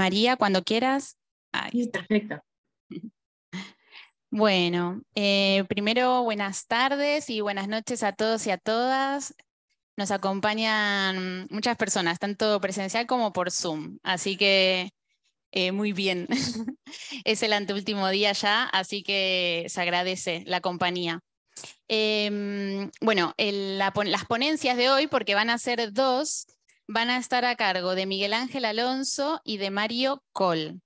María, cuando quieras. Perfecto. Bueno, eh, primero buenas tardes y buenas noches a todos y a todas. Nos acompañan muchas personas, tanto presencial como por Zoom, así que eh, muy bien. es el anteúltimo día ya, así que se agradece la compañía. Em, bueno, las ponencias de hoy, porque van a ser dos, van a estar a cargo de Miguel Ángel Alonso y de Mario Col.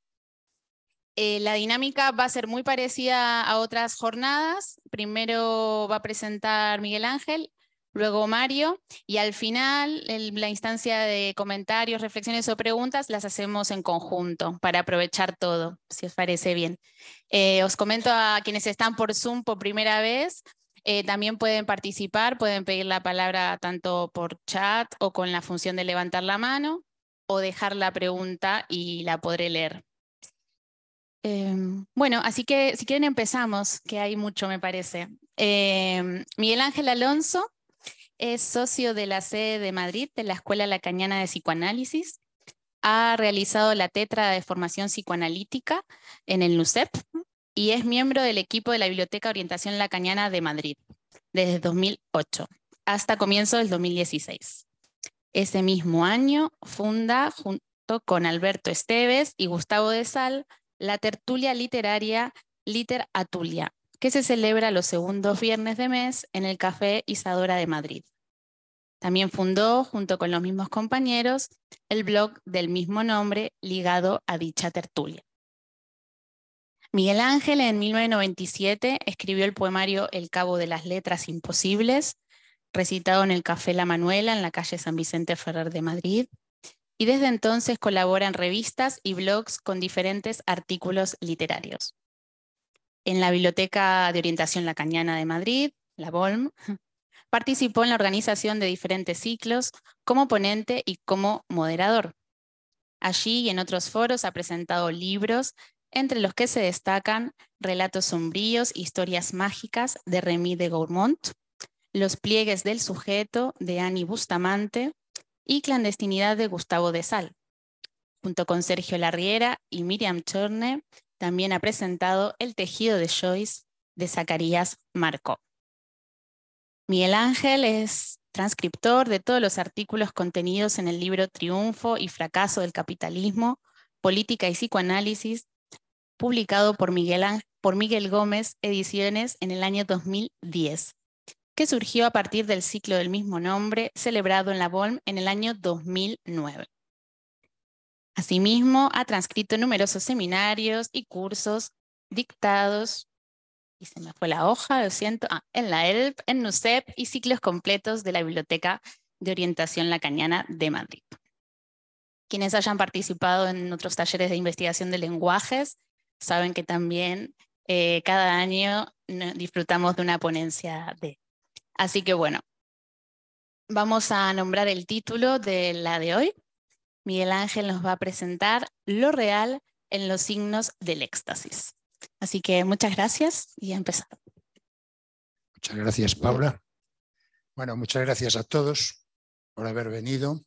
Eh, la dinámica va a ser muy parecida a otras jornadas. Primero va a presentar Miguel Ángel, luego Mario, y al final la instancia de comentarios, reflexiones o preguntas las hacemos en conjunto para aprovechar todo, si os parece bien. Eh, os comento a quienes están por Zoom por primera vez, eh, también pueden participar, pueden pedir la palabra tanto por chat o con la función de levantar la mano o dejar la pregunta y la podré leer. Em, bueno, así que si quieren empezamos, que hay mucho me parece. Em, Miguel Ángel Alonso es socio de la sede de Madrid de la Escuela La Cañana de Psicoanálisis. Ha realizado la tetra de formación psicoanalítica en el NUSEP y es miembro del equipo de la Biblioteca Orientación Lacaniana de Madrid desde 2008 hasta comienzo del 2016. Ese mismo año funda junto con Alberto Esteves y Gustavo de Sal la tertulia literaria Liter Atulia, que se celebra los segundos viernes de mes en el Café Isadora de Madrid. También fundó, junto con los mismos compañeros, el blog del mismo nombre ligado a dicha tertulia. Miguel Ángel en 1997 escribió el poemario El Cabo de las Letras Imposibles, recitado en el Café La Manuela en la calle San Vicente Ferrer de Madrid, y desde entonces colabora en revistas y blogs con diferentes artículos literarios. En la Biblioteca de Orientación La Cañana de Madrid, la BOLM, participó en la organización de diferentes ciclos como ponente y como moderador. Allí y en otros foros ha presentado libros entre los que se destacan relatos sombríos, historias mágicas de Remy de Gourmont, Los pliegues del sujeto de Annie Bustamante y Clandestinidad de Gustavo de Sal. Junto con Sergio Larriera y Miriam Chorne, también ha presentado El tejido de Joyce de Zacarías Marco. Miguel Ángel es transcriptor de todos los artículos contenidos en el libro Triunfo y Fracaso del Capitalismo, Política y Psicoanálisis publicado por Miguel, por Miguel Gómez Ediciones en el año 2010, que surgió a partir del ciclo del mismo nombre celebrado en la BOLM en el año 2009. Asimismo, ha transcrito numerosos seminarios y cursos dictados, y se me fue la hoja, lo siento, ah, en la ELP, en NUSEP y ciclos completos de la Biblioteca de Orientación Lacaniana de Madrid. Quienes hayan participado en otros talleres de investigación de lenguajes saben que también eh, cada año disfrutamos de una ponencia de. Así que bueno, vamos a nombrar el título de la de hoy. Miguel Ángel nos va a presentar lo real en los signos del éxtasis. Así que muchas gracias y a empezar. Muchas gracias, Paula. Bueno, muchas gracias a todos por haber venido.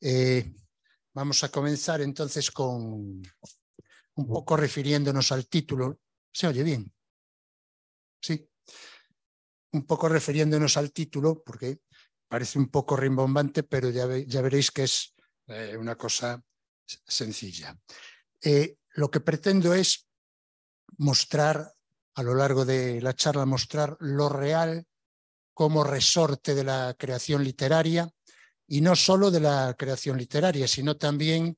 Eh, vamos a comenzar entonces con un poco refiriéndonos al título. ¿Se oye bien? Sí. Un poco refiriéndonos al título, porque parece un poco rimbombante, pero ya, ya veréis que es eh, una cosa sencilla. Eh, lo que pretendo es mostrar, a lo largo de la charla, mostrar lo real como resorte de la creación literaria, y no solo de la creación literaria, sino también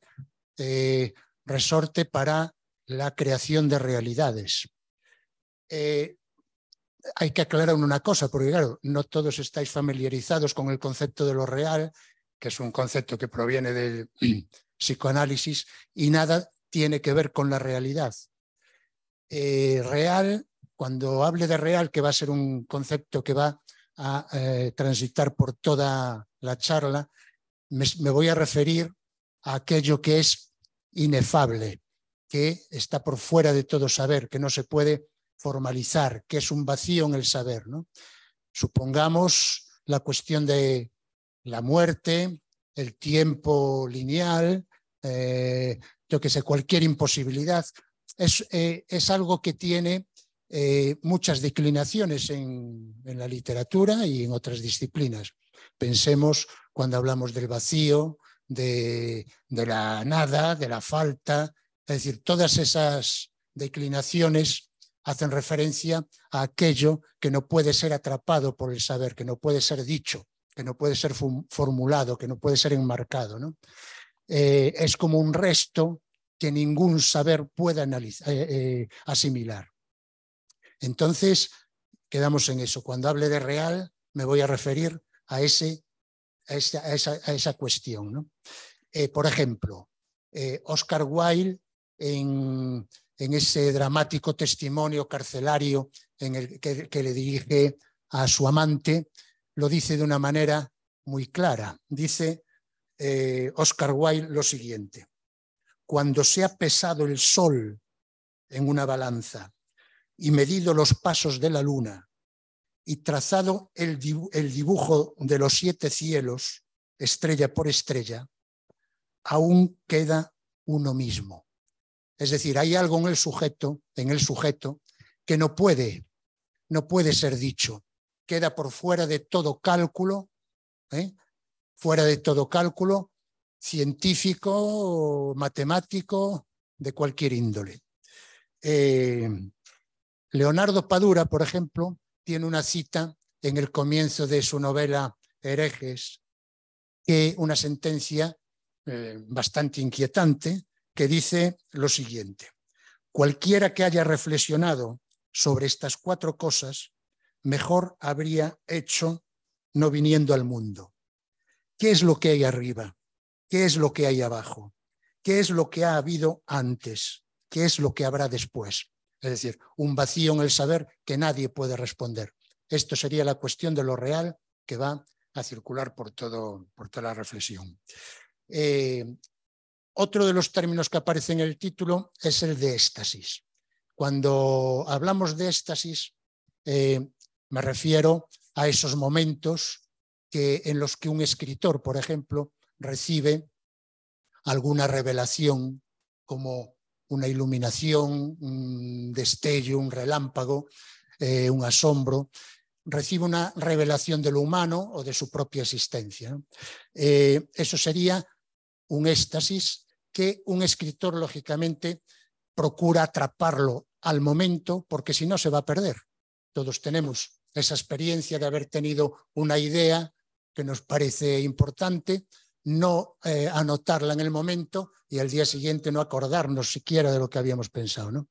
eh, resorte para la creación de realidades. Eh, hay que aclarar una cosa, porque claro, no todos estáis familiarizados con el concepto de lo real, que es un concepto que proviene del psicoanálisis, y nada tiene que ver con la realidad. Eh, real, cuando hable de real, que va a ser un concepto que va a eh, transitar por toda la charla, me voy a referir a aquello que es inefable, que está por fuera de todo saber, que no se puede formalizar, que es un vacío en el saber. Supongamos la cuestión de la muerte, el tiempo lineal, eh, yo que sé, cualquier imposibilidad. Es, eh, algo que tiene eh, muchas declinaciones en, la literatura y en otras disciplinas. Pensemos cuando hablamos del vacío, de la nada, de la falta, es decir, todas esas declinaciones hacen referencia a aquello que no puede ser atrapado por el saber, que no puede ser dicho, que no puede ser formulado, que no puede ser enmarcado. Eh, es como un resto que ningún saber puede eh, eh, asimilar. Entonces, quedamos en eso. Cuando hable de real, me voy a referir a, ese, a, esa, cuestión. por ejemplo, Oscar Wilde en, ese dramático testimonio carcelario en el que, le dirige a su amante, lo dice de una manera muy clara. Dice eh, Oscar Wilde lo siguiente, cuando se ha pesado el sol en una balanza y medido los pasos de la luna y trazado el dibujo de los siete cielos, estrella por estrella, aún queda uno mismo es decir, hay algo en el sujeto, en el sujeto, que no puede, no puede ser dicho. Queda por fuera de todo cálculo, ¿eh? fuera de todo cálculo científico, matemático, de cualquier índole. Eh, Leonardo Padura, por ejemplo, tiene una cita en el comienzo de su novela Herejes, que una sentencia eh, bastante inquietante, que dice lo siguiente. Cualquiera que haya reflexionado sobre estas cuatro cosas, mejor habría hecho no viniendo al mundo. ¿Qué es lo que hay arriba? ¿Qué es lo que hay abajo? ¿Qué es lo que ha habido antes? ¿Qué es lo que habrá después? Es decir, un vacío en el saber que nadie puede responder. Esto sería la cuestión de lo real que va a circular por, todo, por toda la reflexión. Eh, otro de los términos que aparece en el título es el de éxtasis. Cuando hablamos de éxtasis, eh, me refiero a esos momentos en los que un escritor, por ejemplo, recibe alguna revelación como una iluminación, un destello, un relámpago, eh, un asombro, recibe una revelación de lo humano o de su propia existencia. Eh, eso sería un éxtasis que un escritor, lógicamente, procura atraparlo al momento, porque si no se va a perder. Todos tenemos esa experiencia de haber tenido una idea que nos parece importante, no eh, anotarla en el momento y al día siguiente no acordarnos siquiera de lo que habíamos pensado. ¿no?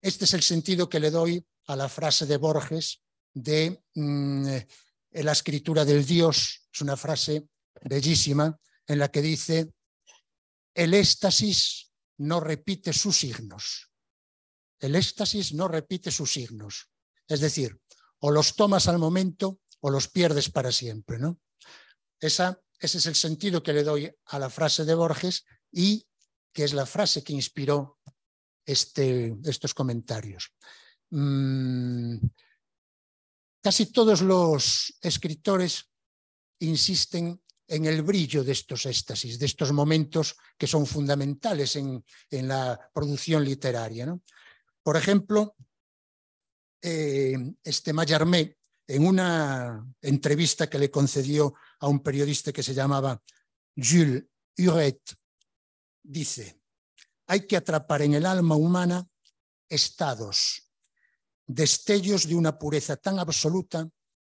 Este es el sentido que le doy a la frase de Borges de mm, eh, la escritura del Dios. Es una frase bellísima en la que dice, el éxtasis no repite sus signos. El éxtasis no repite sus signos. Es decir, o los tomas al momento o los pierdes para siempre. ¿no? Esa, ese es el sentido que le doy a la frase de Borges y que es la frase que inspiró este, estos comentarios. Mm, casi todos los escritores insisten en el brillo de estos éxtasis, de estos momentos que son fundamentales en, la producción literaria. Por ejemplo, eh, este Mallarmé, en una entrevista que le concedió a un periodista que se llamaba Jules Huret, dice, hay que atrapar en el alma humana estados, destellos de una pureza tan absoluta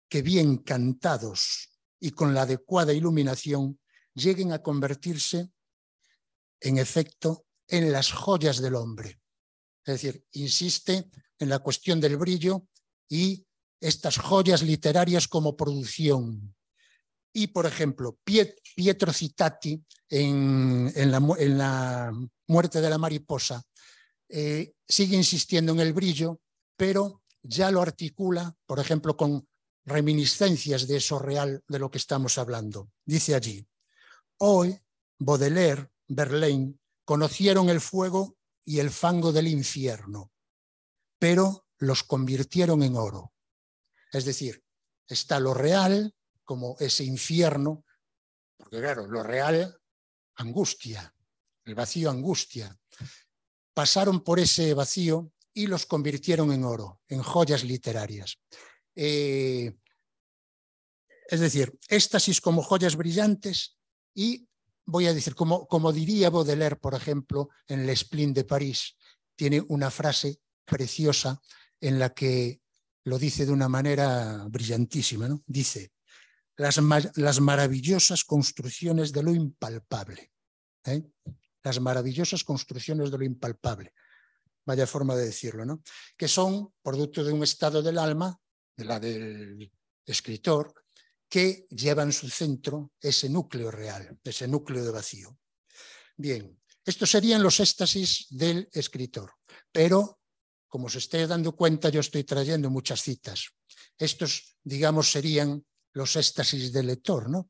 que bien cantados y con la adecuada iluminación lleguen a convertirse, en efecto, en las joyas del hombre. Es decir, insiste en la cuestión del brillo y estas joyas literarias como producción. Y, por ejemplo, Pietro Citati, en, en, la, muerte de la mariposa, eh, sigue insistiendo en el brillo, pero ya lo articula, por ejemplo, con reminiscencias de eso real de lo que estamos hablando. Dice allí, hoy Baudelaire, Verlaine, conocieron el fuego y el fango del infierno, pero los convirtieron en oro. Es decir, está lo real como ese infierno, porque claro, lo real angustia, el vacío angustia. Pasaron por ese vacío y los convirtieron en oro, en joyas literarias. Eh, es decir, éstasis como joyas brillantes y, voy a decir, como, como diría Baudelaire, por ejemplo, en El Splin de París, tiene una frase preciosa en la que lo dice de una manera brillantísima. ¿no? Dice, las, las, maravillosas construcciones de lo impalpable. ¿eh? Las maravillosas construcciones de lo impalpable. Vaya forma de decirlo, ¿no? Que son producto de un estado del alma de la del escritor, que lleva en su centro ese núcleo real, ese núcleo de vacío. Bien, estos serían los éxtasis del escritor, pero como se esté dando cuenta, yo estoy trayendo muchas citas. Estos, digamos, serían los éxtasis del lector, ¿no?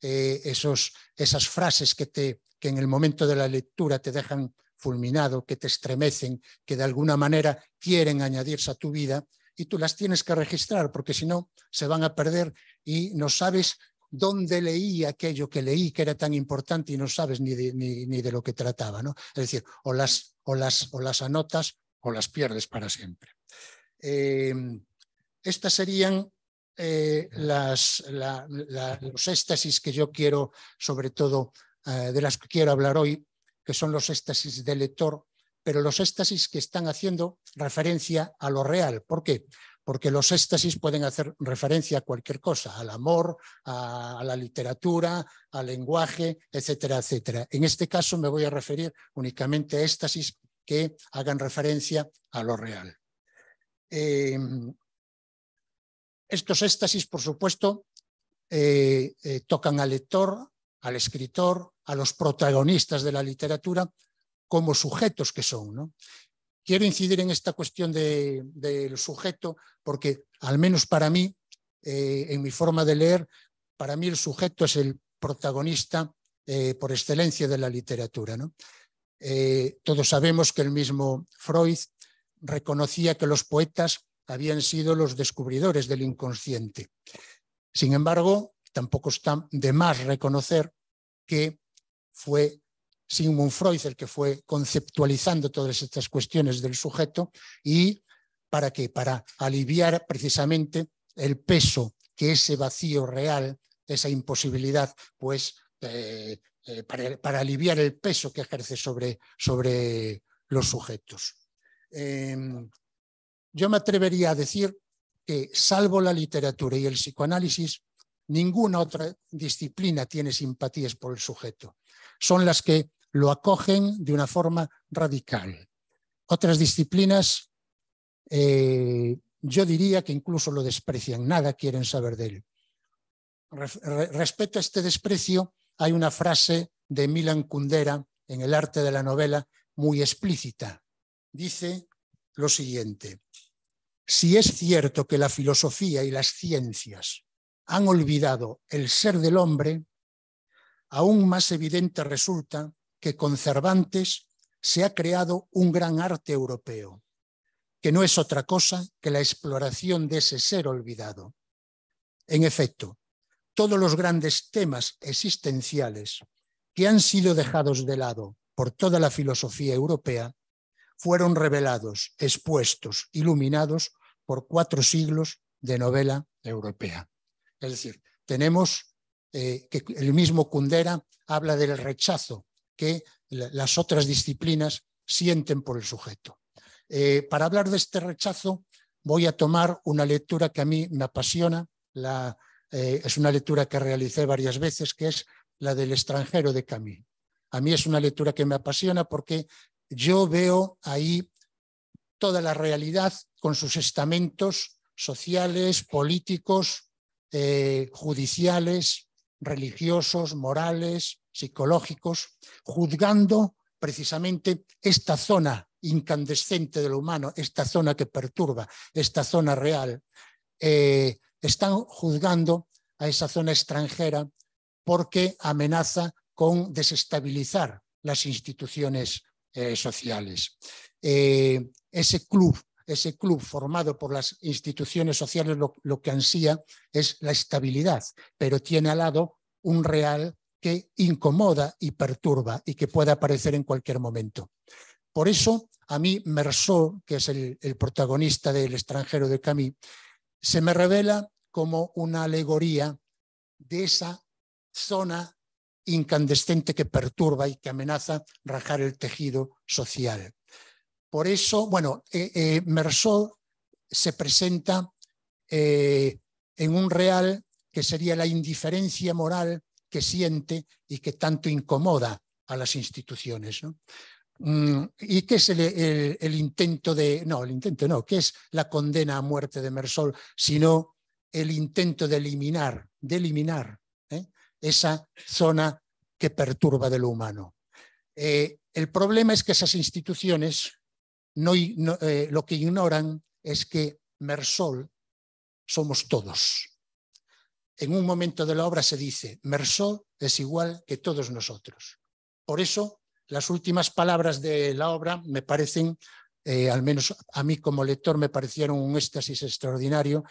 Eh, esos, esas frases que, te, que en el momento de la lectura te dejan fulminado, que te estremecen, que de alguna manera quieren añadirse a tu vida y tú las tienes que registrar porque si no se van a perder y no sabes dónde leí aquello que leí que era tan importante y no sabes ni de, ni, de lo que trataba. ¿no? Es decir, o las, o, las, o las anotas o las pierdes para siempre. Em, estas serían eh, las, los éxtasis que yo quiero, sobre todo eh, de las que quiero hablar hoy, que son los éxtasis del lector, pero los éxtasis que están haciendo referencia a lo real. ¿Por qué? Porque los éxtasis pueden hacer referencia a cualquier cosa, al amor, a, la literatura, al lenguaje, etcétera, etcétera. En este caso me voy a referir únicamente a éxtasis que hagan referencia a lo real. Eh, estos éxtasis, por supuesto, eh, eh, tocan al lector, al escritor, a los protagonistas de la literatura, como sujetos que son. ¿no? Quiero incidir en esta cuestión del sujeto porque, al menos para mí, eh, en mi forma de leer, para mí el sujeto es el protagonista eh, por excelencia de la literatura. ¿no? Eh, todos sabemos que el mismo Freud reconocía que los poetas habían sido los descubridores del inconsciente. Sin embargo, tampoco está de más reconocer que fue Sigmund Freud el que fue conceptualizando todas estas cuestiones del sujeto y para qué? Para aliviar precisamente el peso que ese vacío real, esa imposibilidad, pues eh, eh, para, aliviar el peso que ejerce sobre, sobre los sujetos. Em, yo me atrevería a decir que salvo la literatura y el psicoanálisis, ninguna otra disciplina tiene simpatías por el sujeto. Son las que lo acogen de una forma radical. Otras disciplinas, eh, yo diría que incluso lo desprecian, nada quieren saber de él. respecto a este desprecio, hay una frase de Milan Kundera en el arte de la novela muy explícita. Dice lo siguiente, si es cierto que la filosofía y las ciencias han olvidado el ser del hombre, aún más evidente resulta que con Cervantes se ha creado un gran arte europeo, que no es otra cosa que la exploración de ese ser olvidado. En efecto, todos los grandes temas existenciales que han sido dejados de lado por toda la filosofía europea fueron revelados, expuestos, iluminados por cuatro siglos de novela europea. Es decir, tenemos eh, que el mismo Kundera habla del rechazo que las otras disciplinas sienten por el sujeto. Eh, para hablar de este rechazo voy a tomar una lectura que a mí me apasiona, eh, es una lectura que realicé varias veces, que es la del extranjero de Camus. A mí es una lectura que me apasiona porque yo veo ahí toda la realidad con sus estamentos sociales, políticos, eh, judiciales, religiosos, morales, psicológicos, juzgando precisamente esta zona incandescente de lo humano, esta zona que perturba, esta zona real. Eh, están juzgando a esa zona extranjera porque amenaza con desestabilizar las instituciones eh, sociales. Eh, ese club ese club formado por las instituciones sociales lo, que ansía es la estabilidad, pero tiene al lado un real que incomoda y perturba y que puede aparecer en cualquier momento. Por eso, a mí Merceau, que es el, protagonista del extranjero de Camus, se me revela como una alegoría de esa zona incandescente que perturba y que amenaza rajar el tejido social. Por eso, bueno, eh, eh se presenta eh, en un real que sería la indiferencia moral que siente y que tanto incomoda a las instituciones. Mm, ¿Y qué es el, intento de, no, el intento no, qué es la condena a muerte de Mersol, sino el intento de eliminar, de eliminar ¿eh? esa zona que perturba de lo humano? Eh, el problema es que esas instituciones no, eh, lo que ignoran es que Mersol somos todos en un momento de la obra se dice, Merceau es igual que todos nosotros. Por eso, las últimas palabras de la obra me parecen, eh, al menos a mí como lector, me parecieron un éxtasis extraordinario,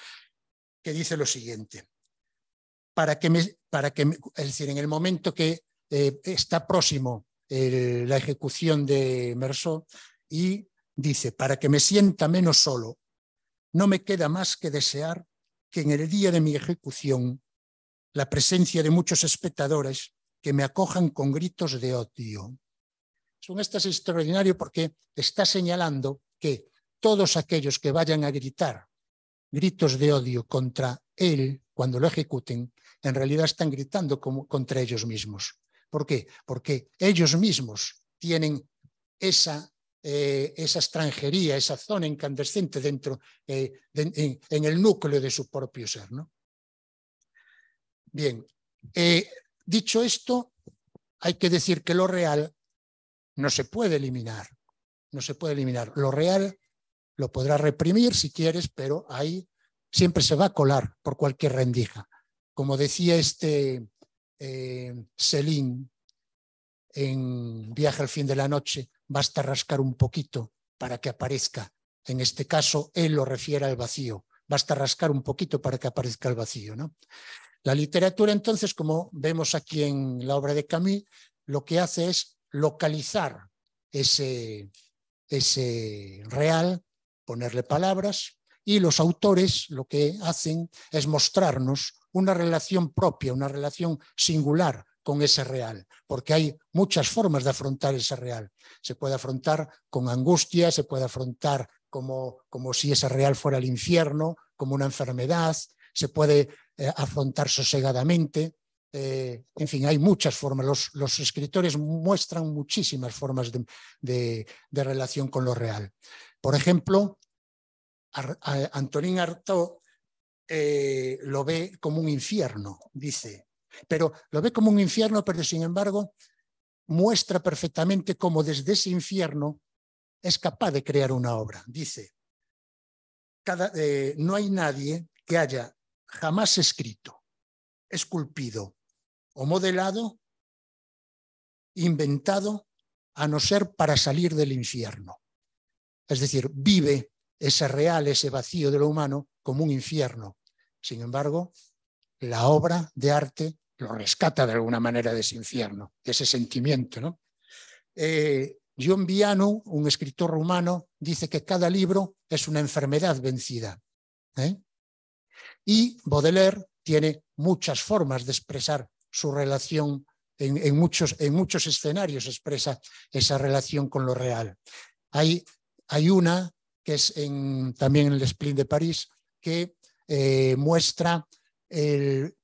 que dice lo siguiente. Para que, para que es decir, en el momento que eh, está próximo la ejecución de Merceau, y dice, para que me sienta menos solo, no me queda más que desear que en el día de mi ejecución la presencia de muchos espectadores que me acojan con gritos de odio. Son estas extraordinario porque está señalando que todos aquellos que vayan a gritar gritos de odio contra él cuando lo ejecuten, en realidad están gritando contra ellos mismos. ¿Por qué? Porque ellos mismos tienen esa eh, esa extranjería, esa zona incandescente dentro, eh, en, el núcleo de su propio ser. ¿no? Bien, eh, dicho esto, hay que decir que lo real no se puede eliminar, no se puede eliminar. Lo real lo podrás reprimir si quieres, pero ahí siempre se va a colar por cualquier rendija. Como decía este Selim en Viaje al fin de la noche, basta rascar un poquito para que aparezca. En este caso, él lo refiere al vacío. Basta rascar un poquito para que aparezca el vacío. ¿no? La literatura, entonces, como vemos aquí en la obra de Camus, lo que hace es localizar ese, ese real, ponerle palabras, y los autores lo que hacen es mostrarnos una relación propia, una relación singular con ese real, porque hay muchas formas de afrontar ese real. Se puede afrontar con angustia, se puede afrontar como, como si ese real fuera el infierno, como una enfermedad, se puede eh, afrontar sosegadamente. Eh, en fin, hay muchas formas. Los, escritores muestran muchísimas formas de, relación con lo real. Por ejemplo, eh, Antonín Artaud lo ve como un infierno. Dice, pero lo ve como un infierno, pero sin embargo muestra perfectamente cómo desde ese infierno es capaz de crear una obra. Dice, cada, eh, no hay nadie que haya jamás escrito, esculpido o modelado, inventado, a no ser para salir del infierno. Es decir, vive ese real, ese vacío de lo humano como un infierno. Sin embargo, la obra de arte lo rescata de alguna manera de ese infierno, de ese sentimiento. ¿no? Eh, John Viano, un escritor rumano, dice que cada libro es una enfermedad vencida. ¿eh? Y Baudelaire tiene muchas formas de expresar su relación, en, muchos, en muchos escenarios expresa esa relación con lo real. Hay, hay una que es también en el Splint de París, que eh, muestra el,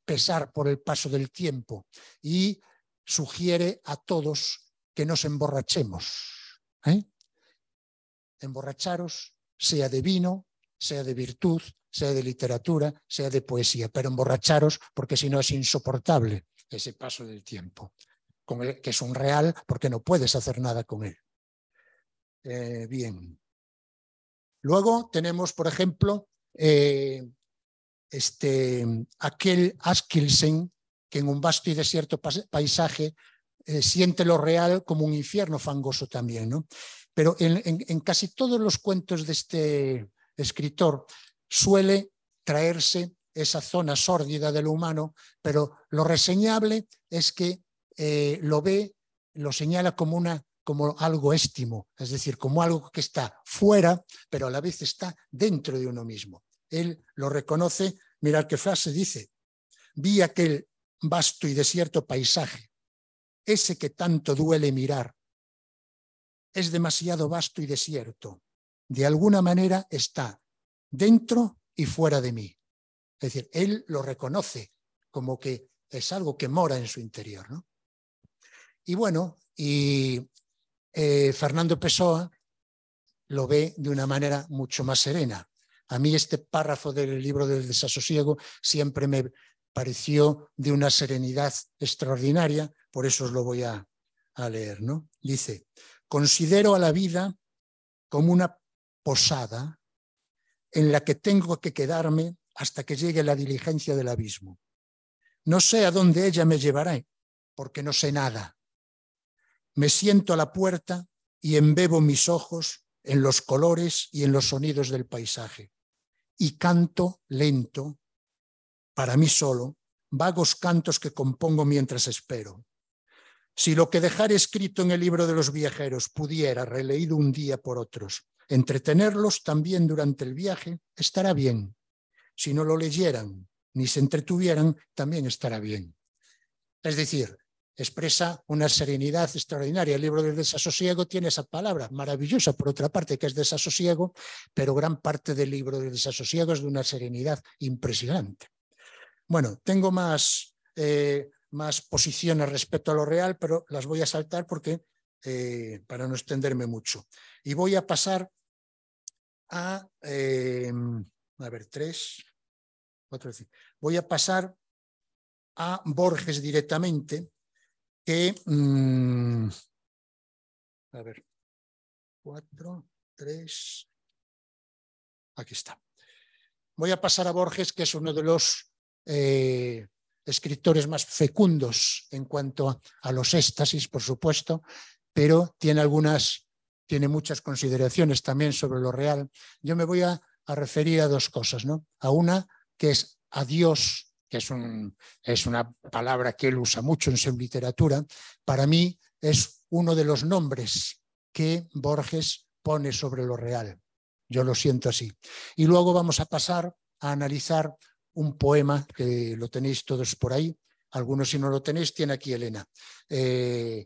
por el paso del tiempo y sugiere a todos que nos emborrachemos. ¿eh? Emborracharos, sea de vino, sea de virtud, sea de literatura, sea de poesía, pero emborracharos porque si no es insoportable ese paso del tiempo, que es un real porque no puedes hacer nada con él. Eh, bien. Luego tenemos, por ejemplo, eh, este, aquel Askelsen que en un vasto y desierto paisaje eh, siente lo real como un infierno fangoso también. ¿no? Pero en, casi todos los cuentos de este escritor suele traerse esa zona sórdida de lo humano, pero lo reseñable es que eh, lo ve, lo señala como, una, como algo éstimo, es decir, como algo que está fuera, pero a la vez está dentro de uno mismo él lo reconoce. Mirad qué frase dice. Vi aquel vasto y desierto paisaje, ese que tanto duele mirar. Es demasiado vasto y desierto. De alguna manera está dentro y fuera de mí. Es decir, él lo reconoce como que es algo que mora en su interior. Y bueno, y eh, Fernando Pessoa lo ve de una manera mucho más serena. A mí este párrafo del libro del desasosiego siempre me pareció de una serenidad extraordinaria, por eso os lo voy a, leer. ¿no? Dice, considero a la vida como una posada en la que tengo que quedarme hasta que llegue la diligencia del abismo. No sé a dónde ella me llevará, porque no sé nada. Me siento a la puerta y embebo mis ojos en los colores y en los sonidos del paisaje y canto lento, para mí solo, vagos cantos que compongo mientras espero. Si lo que dejar escrito en el libro de los viajeros pudiera, releído un día por otros, entretenerlos también durante el viaje, estará bien. Si no lo leyeran ni se entretuvieran, también estará bien. Es decir, expresa una serenidad extraordinaria. El libro del desasosiego tiene esa palabra maravillosa, por otra parte, que es desasosiego, pero gran parte del libro del desasosiego es de una serenidad impresionante. Bueno, tengo más, eh, más posiciones respecto a lo real, pero las voy a saltar porque, eh, para no extenderme mucho. Y voy a pasar a, eh, a ver, tres, cuatro, Voy a pasar a Borges directamente, que, mm, a ver, cuatro, tres, aquí está. Voy a pasar a Borges, que es uno de los eh, escritores más fecundos en cuanto a, los éxtasis, por supuesto, pero tiene algunas, tiene muchas consideraciones también sobre lo real. Yo me voy a, a referir a dos cosas, ¿no? A una que es a Dios que es, un, es una palabra que él usa mucho en su literatura, para mí es uno de los nombres que Borges pone sobre lo real. Yo lo siento así. Y luego vamos a pasar a analizar un poema que lo tenéis todos por ahí. Algunos si no lo tenéis, tiene aquí Elena. Eh,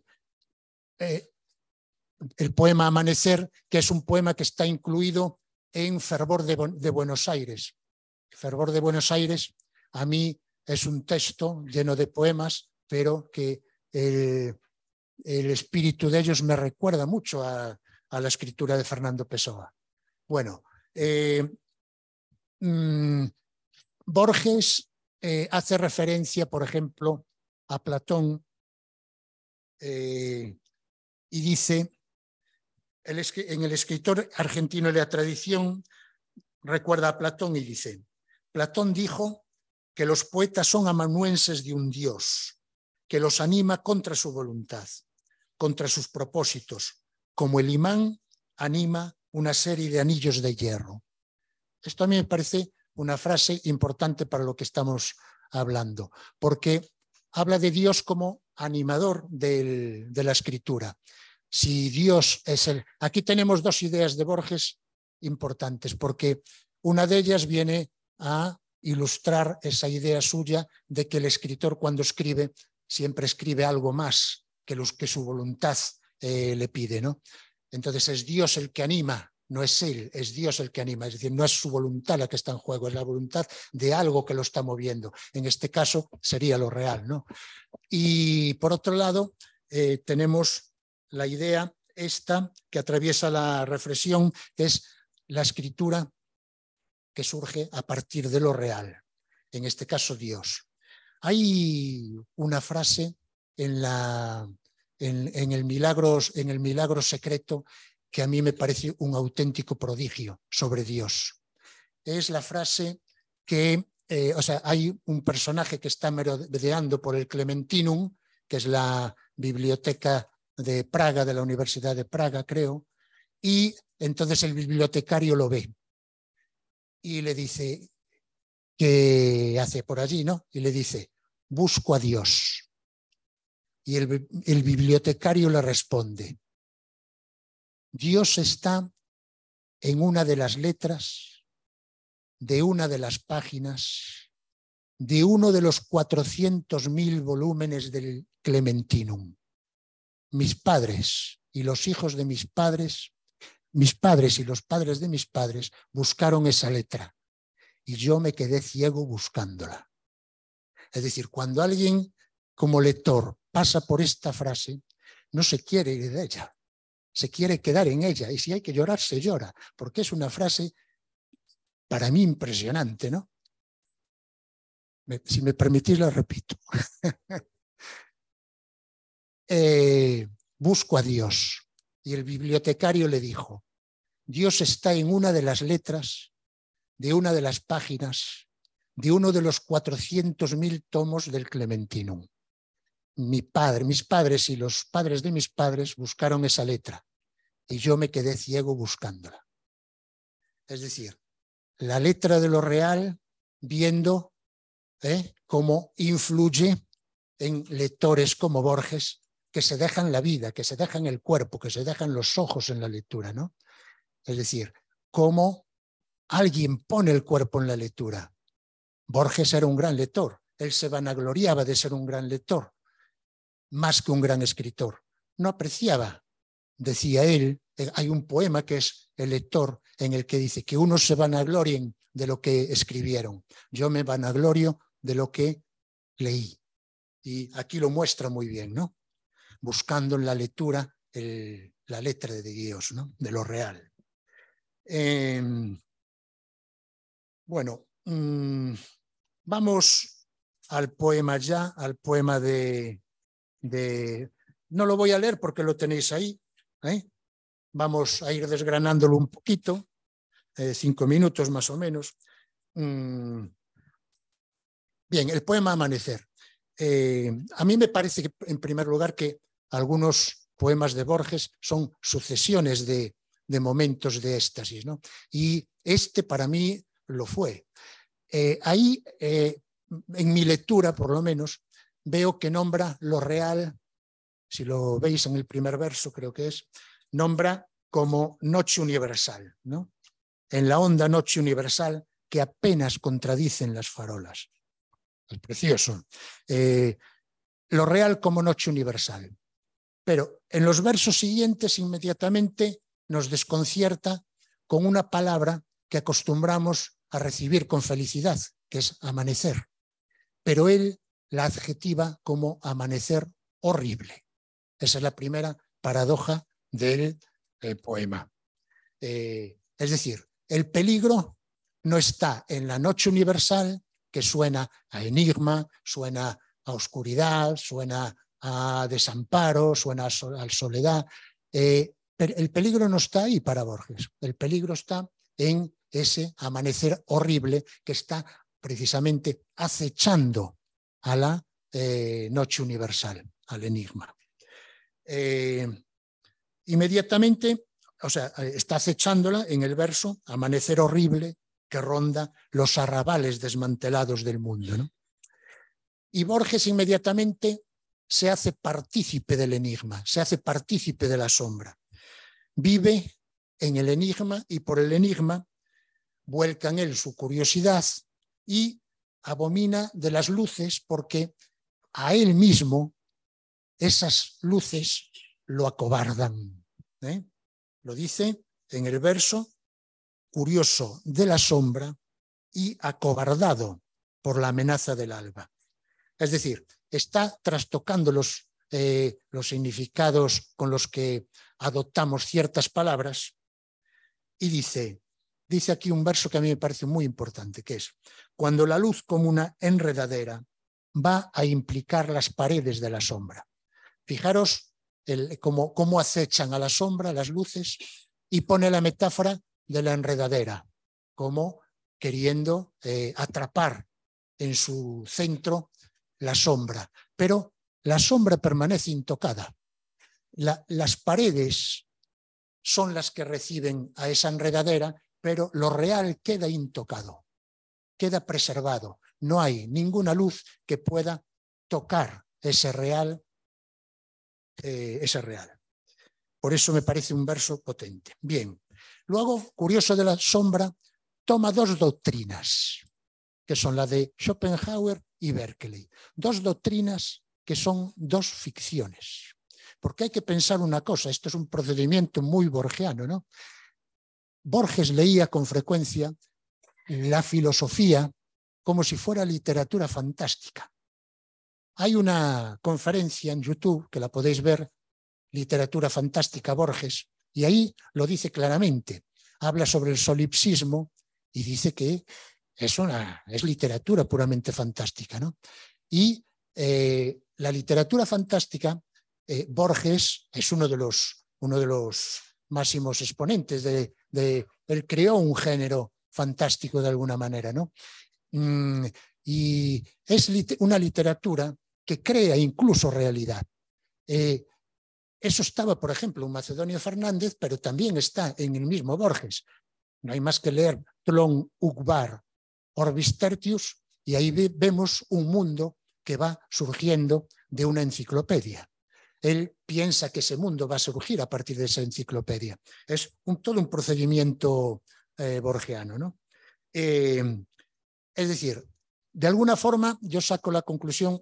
eh, el poema Amanecer, que es un poema que está incluido en Fervor de Buenos Aires. Fervor de Buenos Aires a mí es un texto lleno de poemas, pero que el, espíritu de ellos me recuerda mucho a, la escritura de Fernando Pessoa. Bueno, eh, mm, Borges eh, hace referencia, por ejemplo, a Platón eh, y dice, en el escritor argentino de la tradición recuerda a Platón y dice, Platón dijo, que los poetas son amanuenses de un Dios que los anima contra su voluntad, contra sus propósitos, como el imán anima una serie de anillos de hierro. Esto a mí me parece una frase importante para lo que estamos hablando, porque habla de Dios como animador de la escritura. Si Dios es el... Aquí tenemos dos ideas de Borges importantes, porque una de ellas viene a ilustrar esa idea suya de que el escritor cuando escribe siempre escribe algo más que los que su voluntad eh, le pide. ¿no? Entonces es Dios el que anima, no es él, es Dios el que anima, es decir, no es su voluntad la que está en juego, es la voluntad de algo que lo está moviendo. En este caso sería lo real. ¿no? Y por otro lado, eh, tenemos la idea esta que atraviesa la reflexión, es la escritura que surge a partir de lo real, en este caso Dios. Hay una frase en, la, en, el en el milagro secreto que a mí me parece un auténtico prodigio sobre Dios. Es la frase que, eh, o sea, hay un personaje que está merodeando por el Clementinum, que es la biblioteca de Praga, de la Universidad de Praga, creo, y entonces el bibliotecario lo ve y le dice, ¿qué hace por allí? ¿no? Y le dice, busco a Dios. Y el, bibliotecario le responde, Dios está en una de las letras, de una de las páginas, de uno de los 400.000 volúmenes del Clementinum. Mis padres y los hijos de mis padres mis padres y los padres de mis padres buscaron esa letra y yo me quedé ciego buscándola. Es decir, cuando alguien como lector pasa por esta frase, no se quiere ir de ella, se quiere quedar en ella y si hay que llorar, se llora, porque es una frase para mí impresionante, ¿no? si me permitís, la repito. Eh, busco a Dios. Y el bibliotecario le dijo, Dios está en una de las letras, de una de las páginas, de uno de los 400.000 tomos del Clementinum. Mi padre, mis padres y los padres de mis padres buscaron esa letra y yo me quedé ciego buscándola. Es decir, la letra de lo real viendo ¿eh? cómo influye en lectores como Borges que se dejan la vida, que se dejan el cuerpo, que se dejan los ojos en la lectura, ¿no? Es decir, cómo alguien pone el cuerpo en la lectura. Borges era un gran lector, él se vanagloriaba de ser un gran lector, más que un gran escritor. No apreciaba, decía él, eh, hay un poema que es El lector, en el que dice que unos se vanaglorien de lo que escribieron. Yo me vanaglorio de lo que leí. Y aquí lo muestra muy bien, ¿no? buscando en la lectura la letra de Dios, ¿no? de lo real. Em, bueno, mm, vamos al poema ya, al poema de, No lo voy a leer porque lo tenéis ahí. ¿eh? Vamos a ir desgranándolo un poquito, eh, cinco minutos más o menos. Mm, bien, el poema Amanecer. Eh, a mí me parece que, en primer lugar, que algunos poemas de Borges son sucesiones de, momentos de éxtasis. Y este para mí lo fue. Eh, ahí, eh, en mi lectura por lo menos, veo que nombra lo real, si lo veis en el primer verso creo que es, nombra como noche universal, ¿no? en la onda noche universal que apenas contradicen las farolas. Es precioso. Eh, lo real como noche universal. Pero en los versos siguientes inmediatamente nos desconcierta con una palabra que acostumbramos a recibir con felicidad, que es amanecer. Pero él la adjetiva como amanecer horrible. Esa es la primera paradoja del eh, poema. Eh, es decir, el peligro no está en la noche universal, que suena a enigma, suena a oscuridad, suena a desamparo, suena a soledad. Eh, el peligro no está ahí para Borges, el peligro está en ese amanecer horrible que está precisamente acechando a la eh, noche universal, al enigma. Eh, inmediatamente, o sea, está acechándola en el verso amanecer horrible que ronda los arrabales desmantelados del mundo. Y Borges inmediatamente se hace partícipe del enigma, se hace partícipe de la sombra. Vive en el enigma y por el enigma vuelca en él su curiosidad y abomina de las luces porque a él mismo esas luces lo acobardan. ¿eh? Lo dice en el verso curioso de la sombra y acobardado por la amenaza del alba. Es decir, está trastocando eh, los, significados con los que adoptamos ciertas palabras y dice, dice aquí un verso que a mí me parece muy importante, que es, cuando la luz como una enredadera va a implicar las paredes de la sombra. Fijaros el, cómo, acechan a la sombra las luces y pone la metáfora de la enredadera, como queriendo eh, atrapar en su centro la sombra, pero la sombra permanece intocada. las paredes son las que reciben a esa enredadera, pero lo real queda intocado, queda preservado. No hay ninguna luz que pueda tocar ese real, eh, ese real. Por eso me parece un verso potente. Bien, luego, curioso de la sombra, toma dos doctrinas que son la de Schopenhauer y Berkeley. Dos doctrinas que son dos ficciones. Porque hay que pensar una cosa, esto es un procedimiento muy borgiano, ¿no? Borges leía con frecuencia la filosofía como si fuera literatura fantástica. Hay una conferencia en YouTube que la podéis ver, Literatura Fantástica Borges, y ahí lo dice claramente. Habla sobre el solipsismo y dice que es, es literatura puramente fantástica. ¿no? Y eh, la literatura fantástica, eh, Borges es uno de los, uno de los máximos exponentes, de, él creó un género fantástico de alguna manera. ¿no? Mm, y es una literatura que crea incluso realidad. Eh, eso estaba, por ejemplo, en Macedonio Fernández, pero también está en el mismo Borges. No hay más que leer Tlon Ugbar. Orbis y ahí vemos un mundo que va surgiendo de una enciclopedia. Él piensa que ese mundo va a surgir a partir de esa enciclopedia. Es todo un procedimiento eh, borgiano. ¿no? Eh, es decir, de alguna forma yo saco la conclusión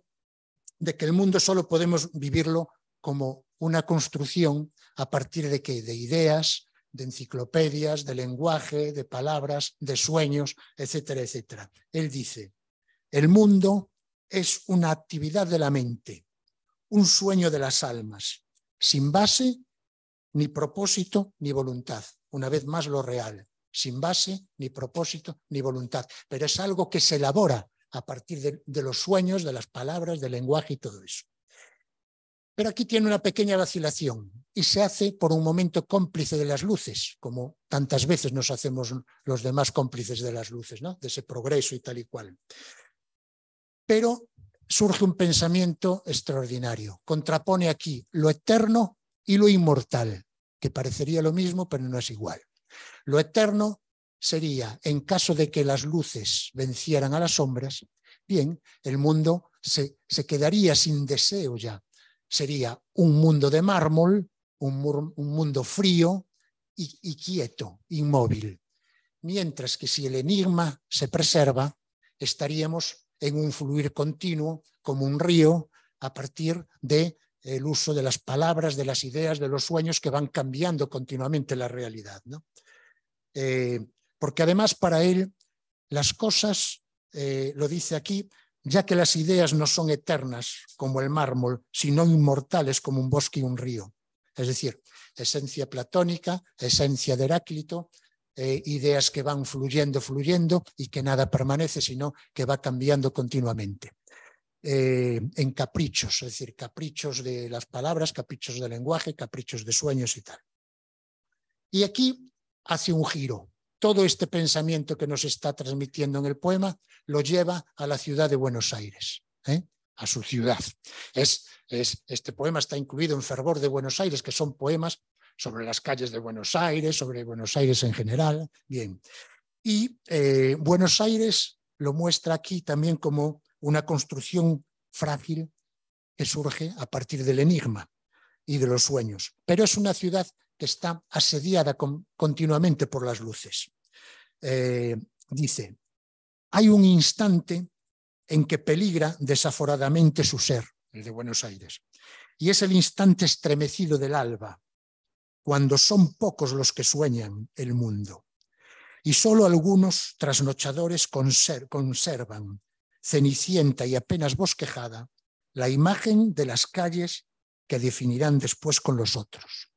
de que el mundo solo podemos vivirlo como una construcción a partir de qué? de ideas, de enciclopedias, de lenguaje, de palabras, de sueños, etcétera, etcétera. Él dice, el mundo es una actividad de la mente, un sueño de las almas, sin base, ni propósito, ni voluntad. Una vez más lo real, sin base, ni propósito, ni voluntad. Pero es algo que se elabora a partir de, de los sueños, de las palabras, del lenguaje y todo eso. Pero aquí tiene una pequeña vacilación y se hace por un momento cómplice de las luces, como tantas veces nos hacemos los demás cómplices de las luces, de ese progreso y tal y cual. Pero surge un pensamiento extraordinario. Contrapone aquí lo eterno y lo inmortal, que parecería lo mismo, pero no es igual. Lo eterno sería, en caso de que las luces vencieran a las sombras, bien, el mundo se, se quedaría sin deseo ya, sería un mundo de mármol, un, mundo frío y, quieto, inmóvil. Mientras que si el enigma se preserva, estaríamos en un fluir continuo, como un río, a partir de uso de las palabras, de las ideas, de los sueños que van cambiando continuamente la realidad. ¿no? Eh, porque además para él las cosas, eh, lo dice aquí, ya que las ideas no son eternas como el mármol, sino inmortales como un bosque y un río. Es decir, esencia platónica, esencia de Heráclito, eh, ideas que van fluyendo, fluyendo y que nada permanece, sino que va cambiando continuamente. Eh, en caprichos, es decir, caprichos de las palabras, caprichos del lenguaje, caprichos de sueños y tal. Y aquí hace un giro, todo este pensamiento que nos está transmitiendo en el poema lo lleva a la ciudad de Buenos Aires, ¿eh? a su ciudad. Es, este poema está incluido en Fervor de Buenos Aires, que son poemas sobre las calles de Buenos Aires, sobre Buenos Aires en general. Bien. Y eh, Buenos Aires lo muestra aquí también como una construcción frágil que surge a partir del enigma y de los sueños. Pero es una ciudad que está asediada continuamente por las luces. Eh, dice, hay un instante en que peligra desaforadamente su ser, el de Buenos Aires, y es el instante estremecido del alba, cuando son pocos los que sueñan el mundo, y solo algunos trasnochadores conservan, cenicienta y apenas bosquejada, la imagen de las calles que definirán después con los otros.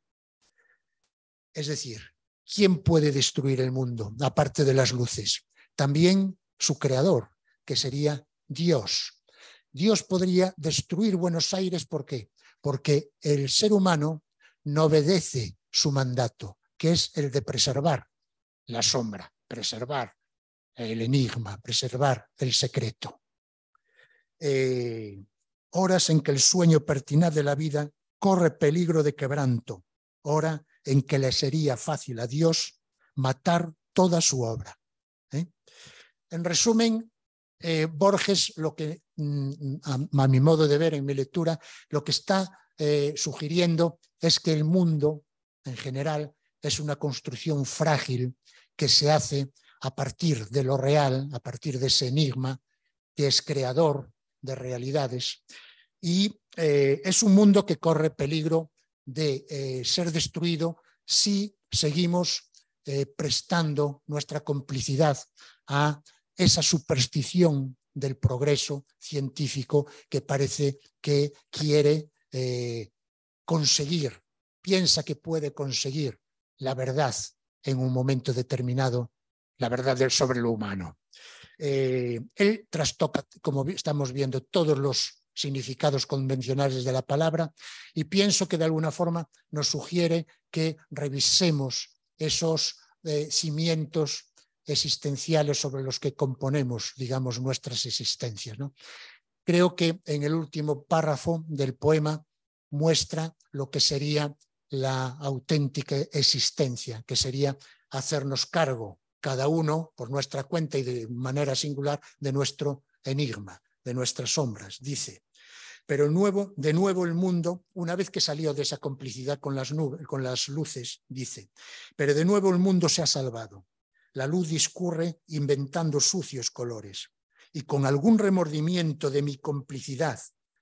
Es decir, ¿quién puede destruir el mundo aparte de las luces? También su creador, que sería Dios. Dios podría destruir Buenos Aires, ¿por qué? Porque el ser humano no obedece su mandato, que es el de preservar la sombra, preservar el enigma, preservar el secreto. Eh, horas en que el sueño pertinaz de la vida corre peligro de quebranto, hora en que le sería fácil a Dios matar toda su obra. ¿eh? En resumen, eh, Borges, lo que, mm, a, mi modo de ver en mi lectura, lo que está eh, sugiriendo es que el mundo en general es una construcción frágil que se hace a partir de lo real, a partir de ese enigma que es creador de realidades. Y es un mundo que corre peligro de eh, ser destruido si seguimos eh, prestando nuestra complicidad a esa superstición del progreso científico que parece que quiere eh, conseguir, piensa que puede conseguir la verdad en un momento determinado, la verdad del sobre lo humano. él trastoca, como estamos viendo, todos los significados convencionales de la palabra y pienso que de alguna forma nos sugiere que revisemos esos eh, cimientos existenciales sobre los que componemos, digamos, nuestras existencias. Creo que en el último párrafo del poema muestra lo que sería la auténtica existencia, que sería hacernos cargo, cada uno, por nuestra cuenta y de manera singular, de nuestro enigma de nuestras sombras, dice. Pero nuevo, de nuevo el mundo, una vez que salió de esa complicidad con las, con las luces, dice, pero de nuevo el mundo se ha salvado. La luz discurre inventando sucios colores y con algún remordimiento de mi complicidad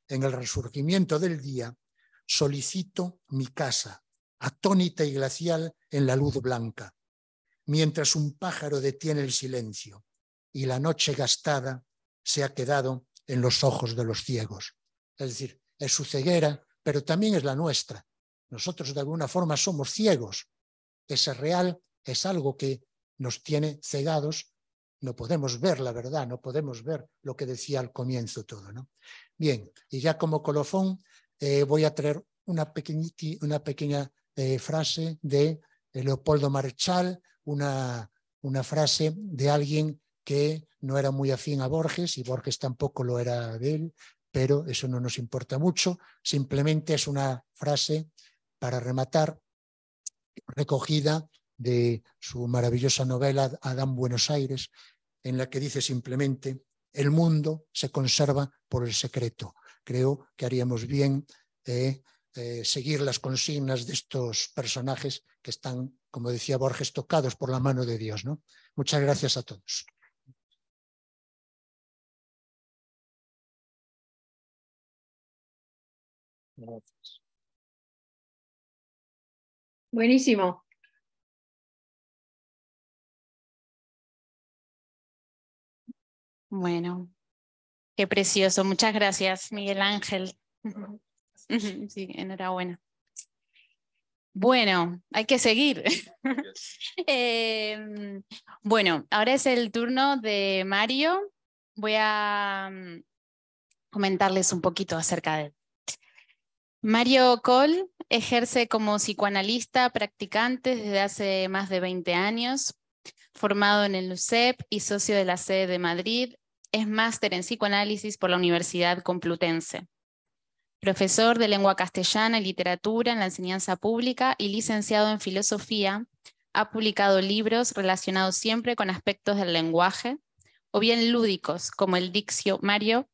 en el resurgimiento del día, solicito mi casa, atónita y glacial en la luz blanca, mientras un pájaro detiene el silencio y la noche gastada se ha quedado en los ojos de los ciegos. Es decir, es su ceguera, pero también es la nuestra. Nosotros de alguna forma somos ciegos. Ese real es algo que nos tiene cegados. No podemos ver la verdad, no podemos ver lo que decía al comienzo todo. ¿no? Bien, y ya como colofón eh, voy a traer una, una pequeña eh, frase de eh, Leopoldo Marchal, una, una frase de alguien que no era muy afín a Borges y Borges tampoco lo era de él, pero eso no nos importa mucho. Simplemente es una frase para rematar recogida de su maravillosa novela Adán Buenos Aires, en la que dice simplemente, el mundo se conserva por el secreto. Creo que haríamos bien eh, eh, seguir las consignas de estos personajes que están, como decía Borges, tocados por la mano de Dios. ¿no? Muchas gracias a todos. Buenísimo. Bueno, qué precioso. Muchas gracias, Miguel Ángel. Sí, enhorabuena. Bueno, hay que seguir. Em, bueno, ahora es el turno de Mario. Voy a mm, comentarles un poquito acerca de él. Mario Coll ejerce como psicoanalista practicante desde hace más de 20 años, formado en el UCEP y socio de la sede de Madrid, es máster en psicoanálisis por la Universidad Complutense, profesor de lengua castellana y literatura en la enseñanza pública y licenciado en filosofía, ha publicado libros relacionados siempre con aspectos del lenguaje, o bien lúdicos como el Diccio Mario,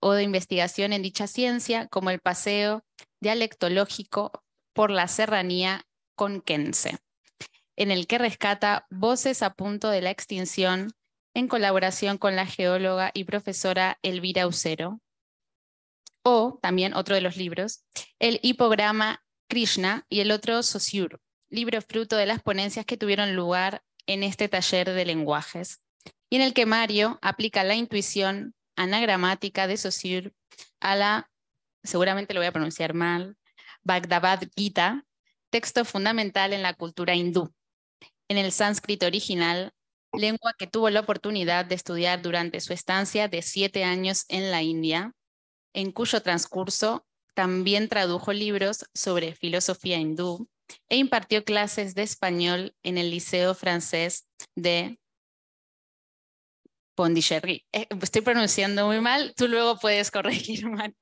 o de investigación en dicha ciencia como el paseo dialectológico por la serranía conquense, en el que rescata voces a punto de la extinción en colaboración con la geóloga y profesora Elvira Ucero. O también otro de los libros, El hipograma Krishna y el otro Sosur, libro fruto de las ponencias que tuvieron lugar en este taller de lenguajes, y en el que Mario aplica la intuición anagramática de Saussure a la seguramente lo voy a pronunciar mal, Bhagavad Gita, texto fundamental en la cultura hindú, en el sánscrito original, lengua que tuvo la oportunidad de estudiar durante su estancia de siete años en la India, en cuyo transcurso también tradujo libros sobre filosofía hindú e impartió clases de español en el Liceo Francés de Pondicherry. Eh, estoy pronunciando muy mal, tú luego puedes corregir,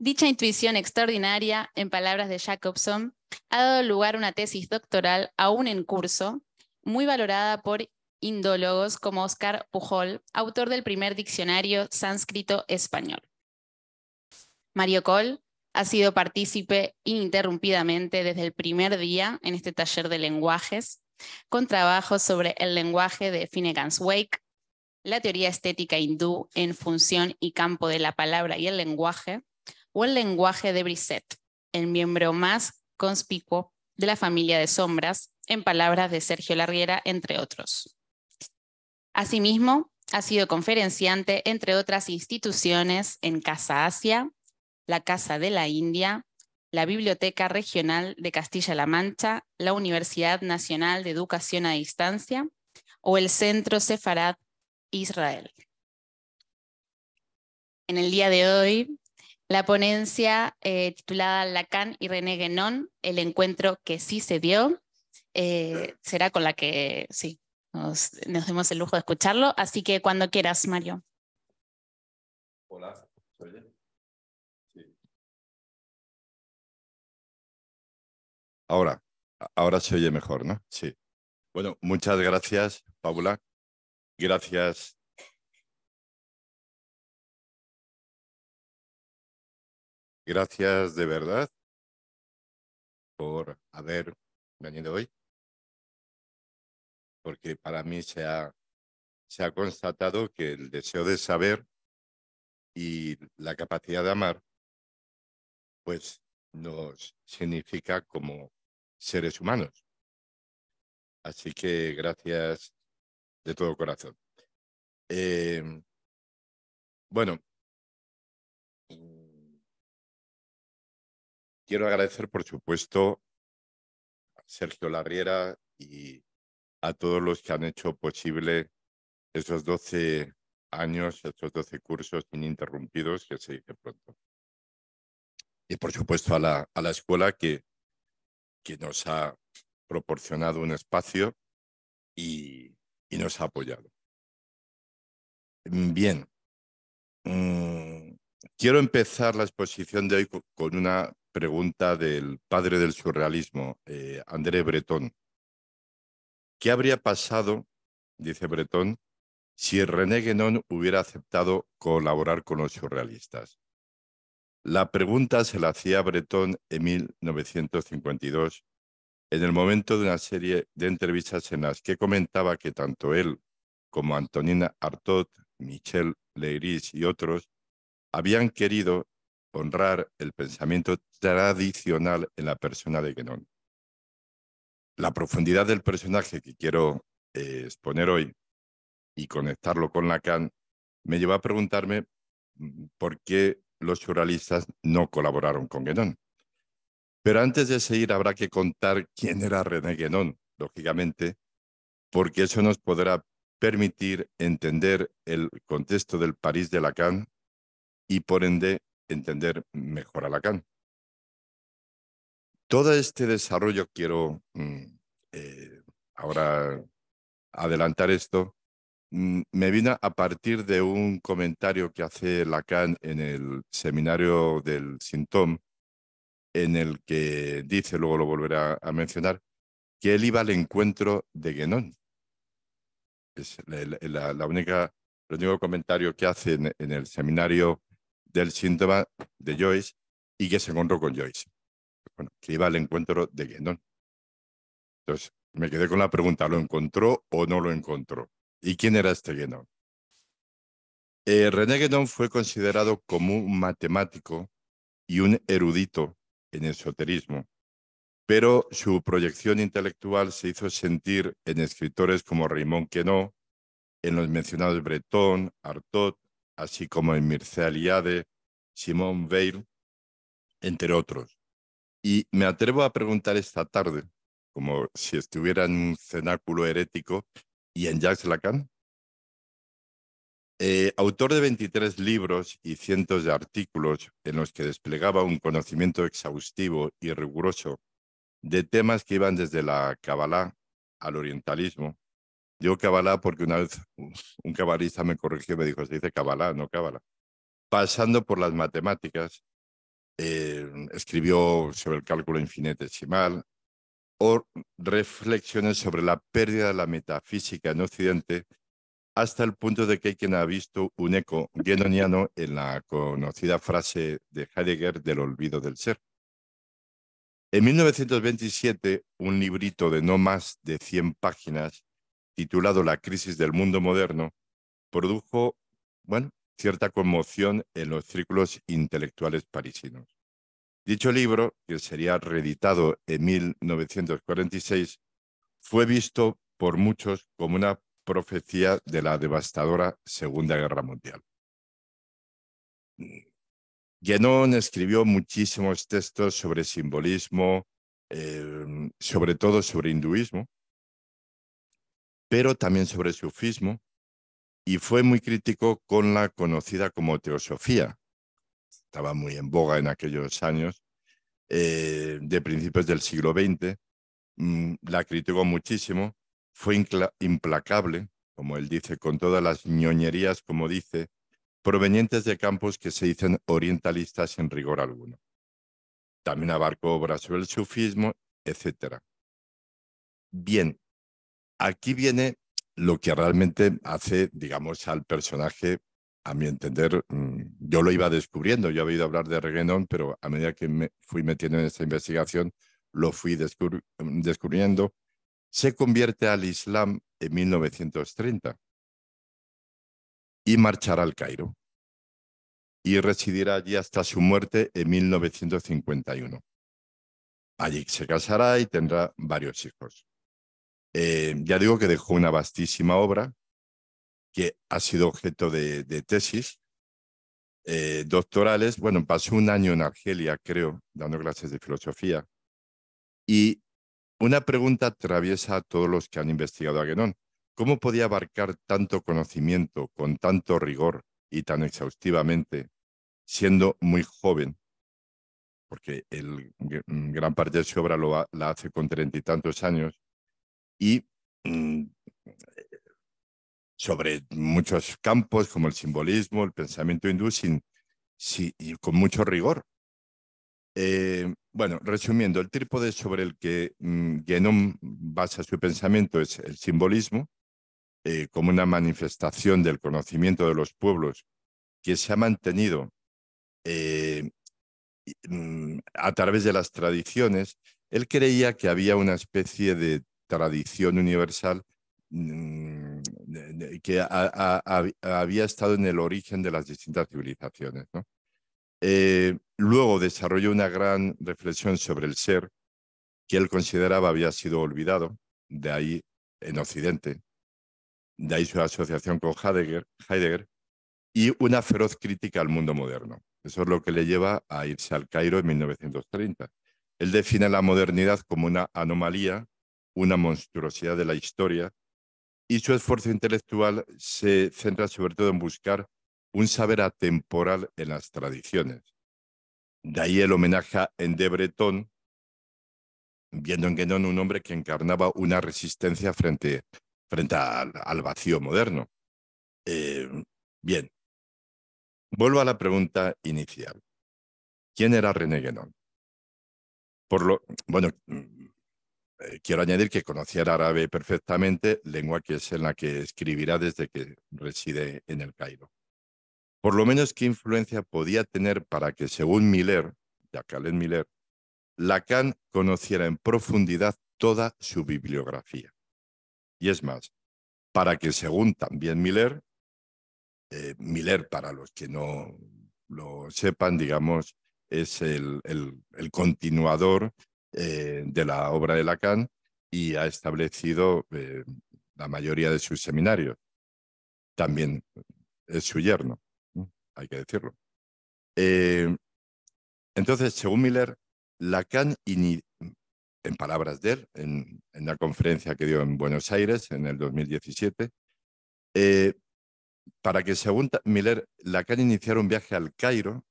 Dicha intuición extraordinaria, en palabras de Jacobson, ha dado lugar a una tesis doctoral aún en curso, muy valorada por indólogos como Oscar Pujol, autor del primer diccionario sánscrito español. Mario Cole ha sido partícipe ininterrumpidamente desde el primer día en este taller de lenguajes, con trabajos sobre el lenguaje de Finnegan's Wake, la teoría estética hindú en función y campo de la palabra y el lenguaje, o el lenguaje de Brisset, el miembro más conspicuo de la familia de sombras, en palabras de Sergio Larriera, entre otros. Asimismo, ha sido conferenciante, entre otras instituciones, en Casa Asia, la Casa de la India, la Biblioteca Regional de Castilla-La Mancha, la Universidad Nacional de Educación a Distancia o el Centro Sefarad Israel. En el día de hoy la ponencia eh, titulada Lacan y René Guénon, el encuentro que sí se dio, eh, será con la que sí, nos, nos, demos el lujo de escucharlo. Así que cuando quieras, Mario. Hola, ¿se oye? Sí. Ahora, ahora se oye mejor, ¿no? Sí. Bueno, muchas gracias, Paula. Gracias Gracias de verdad por haber venido hoy, porque para mí se ha, constatado que el deseo de saber y la capacidad de amar, pues nos significa como seres humanos. Así que gracias de todo corazón. Eh, bueno, Quiero agradecer, por supuesto, a Sergio Larriera y a todos los que han hecho posible esos 12 años, estos 12 cursos ininterrumpidos que se dice pronto. Y por supuesto a la, escuela que, que nos ha proporcionado un espacio y, nos ha apoyado. Bien, mm, quiero empezar la exposición de hoy con una pregunta del padre del surrealismo, eh, André Breton. ¿Qué habría pasado, dice Breton, si René Guénon hubiera aceptado colaborar con los surrealistas? La pregunta se la hacía Breton en 1952, en el momento de una serie de entrevistas en las que comentaba que tanto él como Antonina Artaud, Michel Leiris y otros habían querido honrar el pensamiento tradicional en la persona de Genon. La profundidad del personaje que quiero eh, exponer hoy y conectarlo con Lacan me lleva a preguntarme mm, por qué los surrealistas no colaboraron con Guénon. Pero antes de seguir habrá que contar quién era René Guénon, lógicamente, porque eso nos podrá permitir entender el contexto del París de Lacan y por ende entender mejor a Lacan. Todo este desarrollo, quiero mm, eh, ahora adelantar esto, mm, me vino a partir de un comentario que hace Lacan en el seminario del Sintom, en el que dice, luego lo volverá a mencionar, que él iba al encuentro de Genón. Es la, única, el único comentario que hace en el seminario del síntoma de Joyce y que se encontró con Joyce. Bueno, que iba al encuentro de Gendon. Entonces, me quedé con la pregunta, ¿lo encontró o no lo encontró? ¿Y quién era este Gendon? Eh, René Guénon fue considerado como un matemático y un erudito en esoterismo, pero su proyección intelectual se hizo sentir en escritores como Raymond Queneau, en los mencionados Breton, Artaud, así como en Mircea Eliade, Simón Weil, entre otros. Y me atrevo a preguntar esta tarde, como si estuviera en un cenáculo herético y en Jacques Lacan. Eh, autor de 23 libros y cientos de artículos en los que desplegaba un conocimiento exhaustivo y riguroso de temas que iban desde la Kabbalah al orientalismo, Digo Kabbalah porque una vez un cabalista me corrigió y me dijo, se dice Kabbalah, no Kabbalah. Pasando por las matemáticas, eh, escribió sobre el cálculo infinitesimal o reflexiones sobre la pérdida de la metafísica en Occidente hasta el punto de que hay quien ha visto un eco guenoniano en la conocida frase de Heidegger del olvido del ser. En 1927, un librito de no más de 100 páginas titulado La crisis del mundo moderno, produjo, bueno, cierta conmoción en los círculos intelectuales parisinos. Dicho libro, que sería reeditado en 1946, fue visto por muchos como una profecía de la devastadora Segunda Guerra Mundial. Guénon escribió muchísimos textos sobre simbolismo, eh, sobre todo sobre hinduismo, pero también sobre el sufismo, y fue muy crítico con la conocida como teosofía, estaba muy en boga en aquellos años, eh, de principios del siglo XX, mm, la criticó muchísimo, fue implacable, como él dice, con todas las ñoñerías, como dice, provenientes de campos que se dicen orientalistas en rigor alguno. También abarcó obras sobre el sufismo, etc. Bien, aquí viene lo que realmente hace, digamos, al personaje, a mi entender, mm, yo lo iba descubriendo, yo había oído hablar de Reguenón, pero a medida que me fui metiendo en esta investigación, lo fui mm, descubriendo, se convierte al Islam en 1930 y marchará al Cairo y residirá allí hasta su muerte en 1951. Allí se casará y tendrá varios hijos. Eh, ya digo que dejó una vastísima obra que ha sido objeto de, tesis eh, doctorales. Bueno, pasó un año en Argelia, creo, dando clases de filosofía. Y una pregunta atraviesa a todos los que han investigado a Guénon. ¿Cómo podía abarcar tanto conocimiento con tanto rigor y tan exhaustivamente, siendo muy joven? Porque gran parte de su obra la hace con treinta y tantos años y mm, sobre muchos campos como el simbolismo, el pensamiento hindú, sin, y con mucho rigor. Eh, bueno, resumiendo, el trípode sobre el que mm, basa su pensamiento es el simbolismo, eh, como una manifestación del conocimiento de los pueblos que se ha mantenido eh, mm, a través de las tradiciones. Él creía que había una especie de tradición universal mm, que había estado en el origen de las distintas civilizaciones. Eh, luego desarrolló una gran reflexión sobre el ser que él consideraba había sido olvidado, de ahí en Occidente, de ahí su asociación con Heidegger, Heidegger y una feroz crítica al mundo moderno. Eso es lo que le lleva a irse al Cairo en 1930. Él define la modernidad como una anomalía una monstruosidad de la historia, y su esfuerzo intelectual se centra sobre todo en buscar un saber atemporal en las tradiciones. De ahí el homenaje en Debretón, Breton, viendo en Guénon un hombre que encarnaba una resistencia frente, frente al, vacío moderno. Eh, bien, vuelvo a la pregunta inicial. ¿Quién era René Guénon? Por lo, bueno, eh, quiero añadir que conocía el árabe perfectamente, lengua que es en la que escribirá desde que reside en el Cairo. Por lo menos, ¿qué influencia podía tener para que, según Miller, Jacqueline Miller, Lacan conociera en profundidad toda su bibliografía? Y es más, para que, según también Miller, eh, Miller, para los que no lo sepan, digamos, es el continuador eh, de la obra de Lacan y ha establecido eh, la mayoría de sus seminarios. También es su yerno, hay que decirlo. Eh, entonces, según Miller, Lacan, en palabras de él, en, la conferencia que dio en Buenos Aires en el 2017, para que, según Miller, Lacan iniciara un viaje al Cairo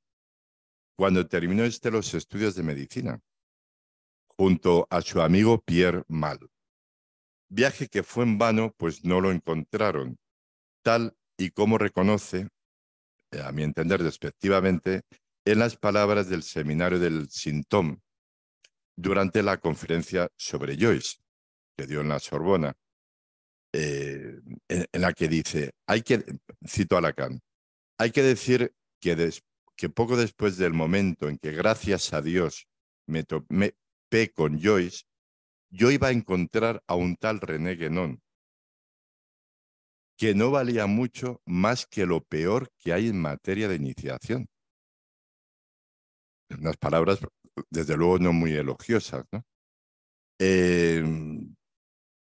cuando terminó este los estudios de medicina junto a su amigo Pierre Mal. Viaje que fue en vano, pues no lo encontraron, tal y como reconoce, eh, a mi entender despectivamente, en las palabras del seminario del Sintom, durante la conferencia sobre Joyce, que dio en la Sorbona, eh, en, la que dice, hay que, cito a Lacan, hay que decir que, que poco después del momento en que gracias a Dios me, me, P con Joyce, yo iba a encontrar a un tal René Guénon, que no valía mucho más que lo peor que hay en materia de iniciación. Unas palabras, desde luego, no muy elogiosas. Em,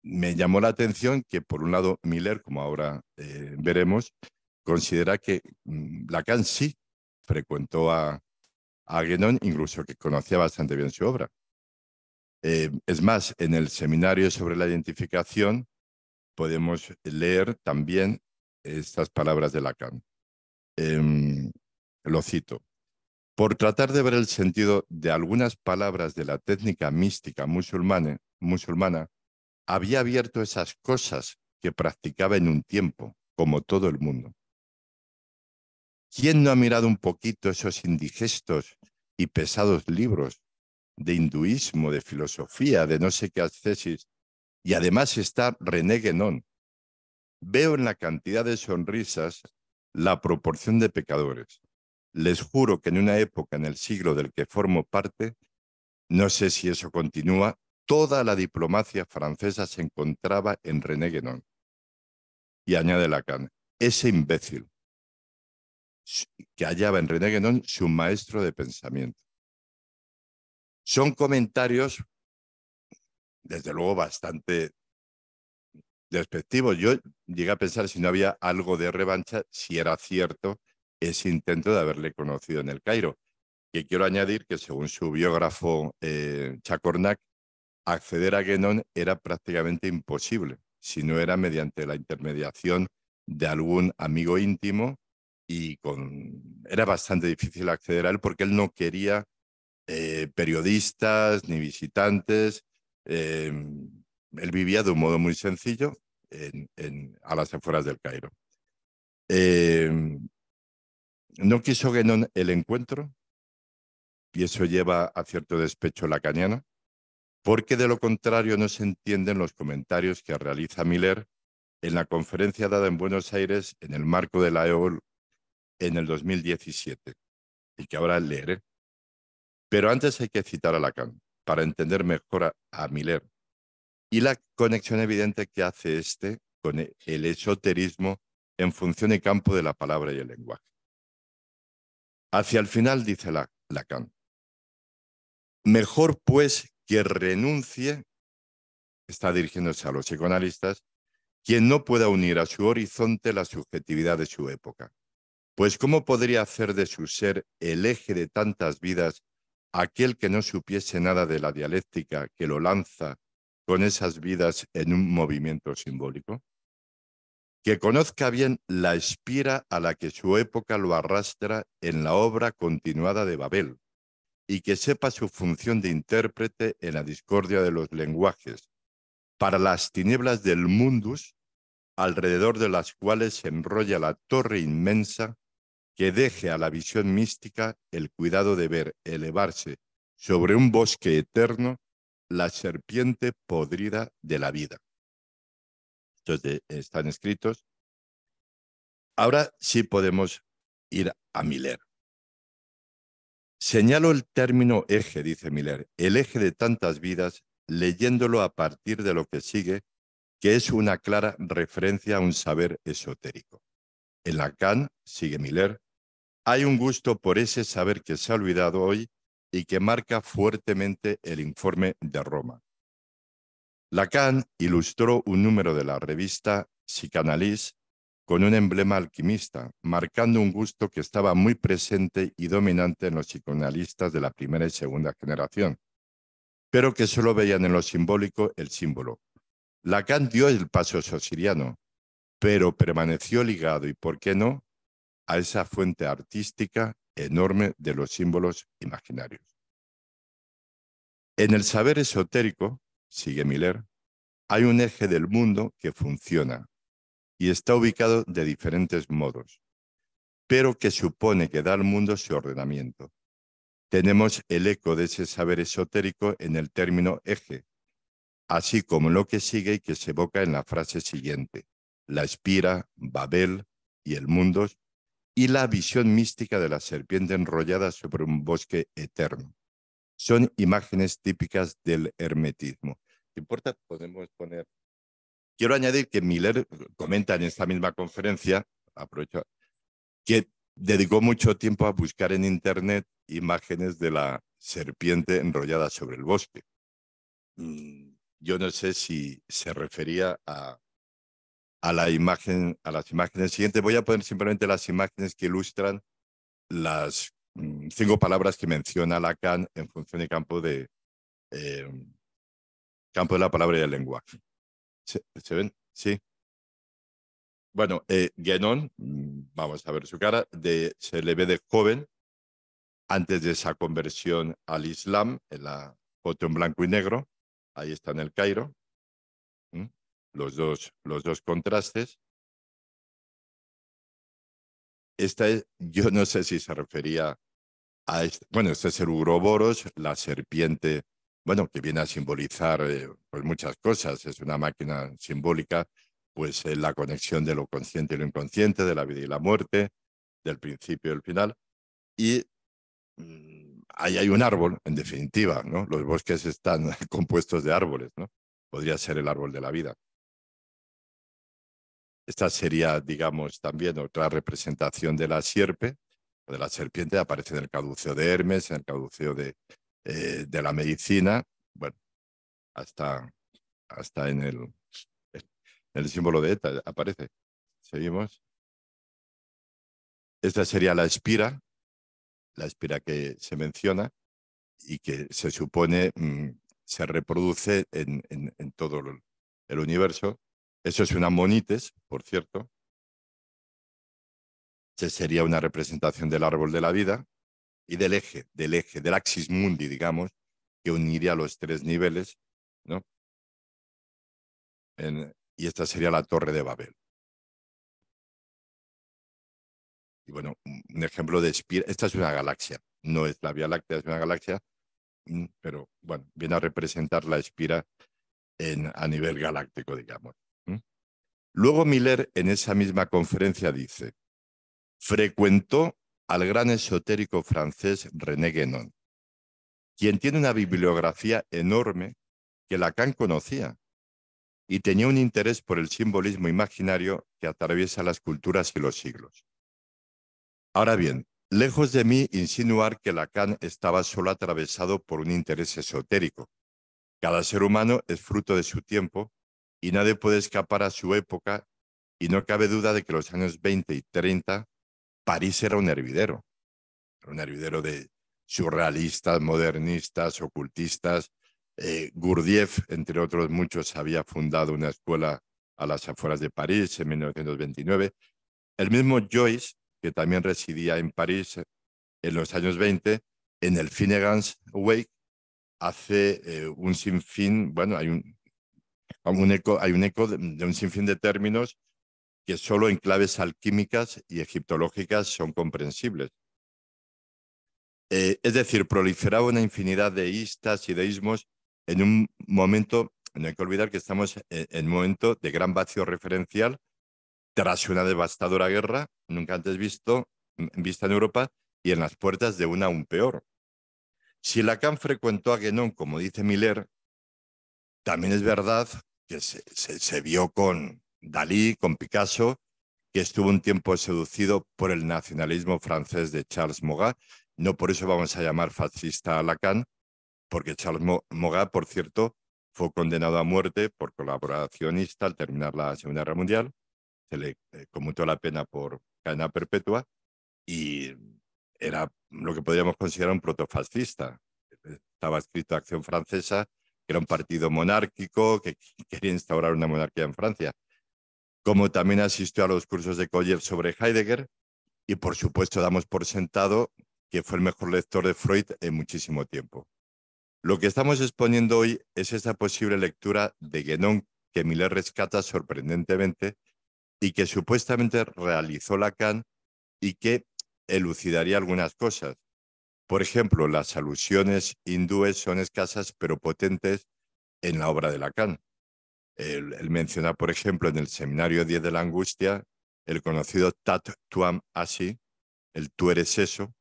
me llamó la atención que, por un lado, Miller, como ahora eh, veremos, considera que mm, Lacan sí frecuentó a, a incluso que conocía bastante bien su obra. Eh, es más, en el seminario sobre la identificación podemos leer también estas palabras de Lacan. Em, lo cito. Por tratar de ver el sentido de algunas palabras de la técnica mística musulmana había abierto esas cosas que practicaba en un tiempo, como todo el mundo. ¿Quién no ha mirado un poquito esos indigestos y pesados libros de hinduismo, de filosofía, de no sé qué ascesis, y además está René Guénon. Veo en la cantidad de sonrisas la proporción de pecadores. Les juro que en una época, en el siglo del que formo parte, no sé si eso continúa, toda la diplomacia francesa se encontraba en René Guénon. Y añade Lacan, ese imbécil que hallaba en René Guénon su maestro de pensamiento. Son comentarios, desde luego, bastante despectivos. Yo llegué a pensar si no había algo de revancha, si era cierto ese intento de haberle conocido en el Cairo. Que quiero añadir que según su biógrafo eh, acceder a Genon era prácticamente imposible, si no era mediante la intermediación de algún amigo íntimo y con... era bastante difícil acceder a él porque él no quería eh, periodistas ni visitantes. Eh, él vivía de un modo muy sencillo a las afueras del Cairo. Eh, no quiso no el encuentro y eso lleva a cierto despecho la cañana, porque de lo contrario no se entienden los comentarios que realiza Miller en la conferencia dada en Buenos Aires en el marco de la EOL en el 2017 y que ahora leeré. Pero antes hay que citar a Lacan para entender mejor a, Miller y la conexión evidente que hace este con e, el esoterismo en función y campo de la palabra y el lenguaje. Hacia el final dice Lacan, mejor pues que renuncie, está dirigiéndose a los psicoanalistas, quien no pueda unir a su horizonte la subjetividad de su época. Pues ¿cómo podría hacer de su ser el eje de tantas vidas aquel que no supiese nada de la dialéctica que lo lanza con esas vidas en un movimiento simbólico? Que conozca bien la espira a la que su época lo arrastra en la obra continuada de Babel y que sepa su función de intérprete en la discordia de los lenguajes, para las tinieblas del mundus, alrededor de las cuales se enrolla la torre inmensa que deje a la visión mística el cuidado de ver elevarse sobre un bosque eterno la serpiente podrida de la vida. Estos están escritos. Ahora sí podemos ir a Miller. Señalo el término eje, dice Miller, el eje de tantas vidas, leyéndolo a partir de lo que sigue, que es una clara referencia a un saber esotérico. En Lacan, sigue Miller, hay un gusto por ese saber que se ha olvidado hoy y que marca fuertemente el informe de Roma. Lacan ilustró un número de la revista Psicanalys con un emblema alquimista, marcando un gusto que estaba muy presente y dominante en los psicoanalistas de la primera y segunda generación, pero que solo veían en lo simbólico el símbolo. Lacan dio el paso sosiriano, pero permaneció ligado y, ¿por qué no?, a esa fuente artística enorme de los símbolos imaginarios. En el saber esotérico, sigue Miller, hay un eje del mundo que funciona y está ubicado de diferentes modos, pero que supone que da al mundo su ordenamiento. Tenemos el eco de ese saber esotérico en el término eje, así como lo que sigue y que se evoca en la frase siguiente. La espira, Babel y el mundo y la visión mística de la serpiente enrollada sobre un bosque eterno. Son imágenes típicas del hermetismo. ¿Te importa? Podemos poner. Quiero añadir que Miller eh, comenta en esta misma conferencia, aprovecho, que dedicó mucho tiempo a buscar en Internet imágenes de la serpiente enrollada sobre el bosque. Mm, yo no sé si se refería a a, la imagen, a las imágenes siguientes. Voy a poner simplemente las imágenes que ilustran las mm, cinco palabras que menciona Lacan en función del campo de, eh, campo de la palabra y del lenguaje. ¿Se, ven? Sí. Bueno, eh, Genón, mm, vamos a ver su cara, se le ve de joven antes de esa conversión al Islam, en la foto en blanco y negro, ahí está en el Cairo, los dos, los dos contrastes. Esta es, yo no sé si se refería a, este, bueno, este es el uroboros, la serpiente, bueno, que viene a simbolizar eh, pues muchas cosas, es una máquina simbólica, pues eh, la conexión de lo consciente y lo inconsciente, de la vida y la muerte, del principio y el final, y mm, ahí hay un árbol, en definitiva, ¿no? Los bosques están compuestos de árboles, ¿no? Podría ser el árbol de la vida. Esta sería, digamos, también otra representación de la sierpe, de la serpiente, aparece en el caduceo de Hermes, en el caduceo de, eh, la medicina, bueno, hasta, hasta en, el, símbolo de ETA aparece. Seguimos. Esta sería la espira, la espira que se menciona y que se supone mm, se reproduce en todo el universo eso es una monites, por cierto. sería una representación del árbol de la vida y del eje, del eje, del axis mundi, digamos, que uniría los tres niveles, ¿no? y esta sería la Torre de Babel. Y bueno, un ejemplo de espira. esta es una galaxia, no es la Vía Láctea, es una galaxia, mm, pero bueno, viene a representar la Espira a nivel galáctico, digamos. Luego Miller en esa misma conferencia dice, frecuentó al gran esotérico francés René Guénon, quien tiene una bibliografía enorme que Lacan conocía y tenía un interés por el simbolismo imaginario que atraviesa las culturas y los siglos. Ahora bien, lejos de mí insinuar que Lacan estaba solo atravesado por un interés esotérico. Cada ser humano es fruto de su tiempo y nadie puede escapar a su época y no cabe duda de que los años 20 y 30 París era un hervidero, un hervidero de surrealistas, modernistas, ocultistas. Eh, Gurdjieff, entre otros muchos, había fundado una escuela a las afueras de París en 1929. El mismo Joyce, que también residía en París en los años 20, en el Finnegan's Wake, hace eh, un sinfín, bueno, hay un, hay un eco de, un sinfín de términos que solo en claves alquímicas y egiptológicas son comprensibles. Eh, es decir, proliferaba una infinidad de istas y deísmos en un momento, no hay que olvidar que estamos e, en, un momento de gran vacío referencial tras una devastadora guerra, nunca antes mm, vista en Europa, y en las puertas de una aún peor. Si Lacan frecuentó a Guénon, como dice Miller, también es verdad que se, vio con Dalí, con Picasso, que estuvo un tiempo seducido por el nacionalismo francés de Charles Mogat. No por eso vamos a llamar fascista a Lacan, porque Charles Mogat, por cierto, fue condenado a muerte por colaboracionista al terminar la Segunda Guerra Mundial. Se le eh, conmutó la pena por cadena perpetua y era lo que podríamos considerar un protofascista. Estaba escrito Acción Francesa que era un partido monárquico, que quería instaurar una monarquía en Francia. Como también asistió a los cursos de Collier sobre Heidegger y, por supuesto, damos por sentado que fue el mejor lector de Freud en muchísimo tiempo. Lo que estamos exponiendo hoy es esta posible lectura de Genon que Miller rescata sorprendentemente y que supuestamente realizó Lacan y que elucidaría algunas cosas. Por ejemplo, las alusiones hindúes son escasas pero potentes en la obra de Lacan. Él, menciona, por ejemplo, en el Seminario 10 de la Angustia, el conocido Tat Tuam Asi, el tú eres eso,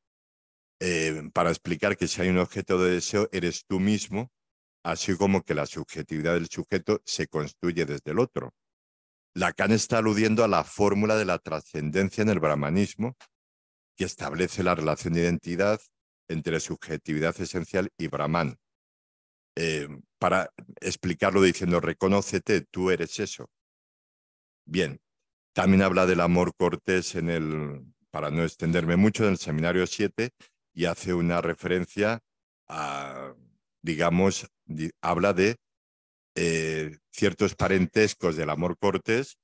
eh, para explicar que si hay un objeto de deseo, eres tú mismo, así como que la subjetividad del sujeto se construye desde el otro. Lacan está aludiendo a la fórmula de la trascendencia en el brahmanismo, que establece la relación de identidad entre subjetividad esencial y Brahman, eh, para explicarlo diciendo, reconócete, tú eres eso. Bien, también habla del amor cortés en el, para no extenderme mucho, en el seminario 7 y hace una referencia a, digamos, habla de eh, ciertos parentescos del amor cortés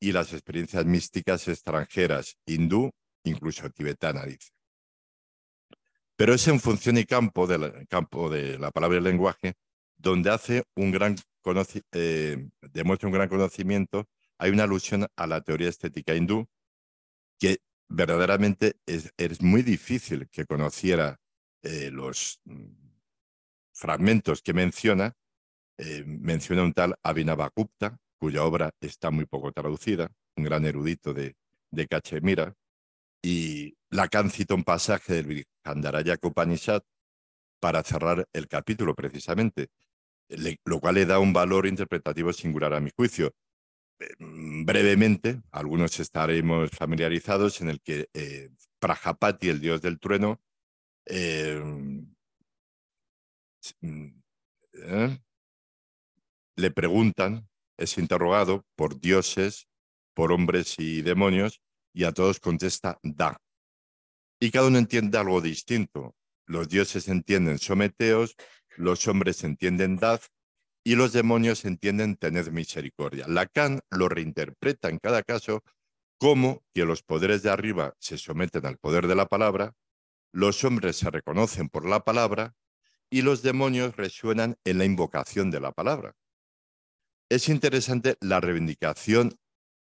y las experiencias místicas extranjeras, hindú, incluso tibetana, dice. Pero es en función y campo, de campo de la palabra y el lenguaje donde hace un gran eh, demuestra un gran conocimiento. Hay una alusión a la teoría estética hindú que verdaderamente es, muy difícil que conociera eh, los mm, fragmentos que menciona. Eh, menciona un tal Abhinavagupta, cuya obra está muy poco traducida, un gran erudito de, de Cachemira, y la cita un pasaje del Brihandaraya Upanishad para cerrar el capítulo precisamente, lo cual le da un valor interpretativo singular a mi juicio. Eh, mm, brevemente, algunos estaremos familiarizados en el que eh, Prajapati, el dios del trueno, eh, mm, le preguntan, es interrogado por dioses, por hombres y demonios, y a todos contesta da. Y cada uno entiende algo distinto. Los dioses entienden someteos, los hombres entienden dad y los demonios entienden tener misericordia. Lacan lo reinterpreta en cada caso como que los poderes de arriba se someten al poder de la palabra, los hombres se reconocen por la palabra y los demonios resuenan en la invocación de la palabra. Es interesante la reivindicación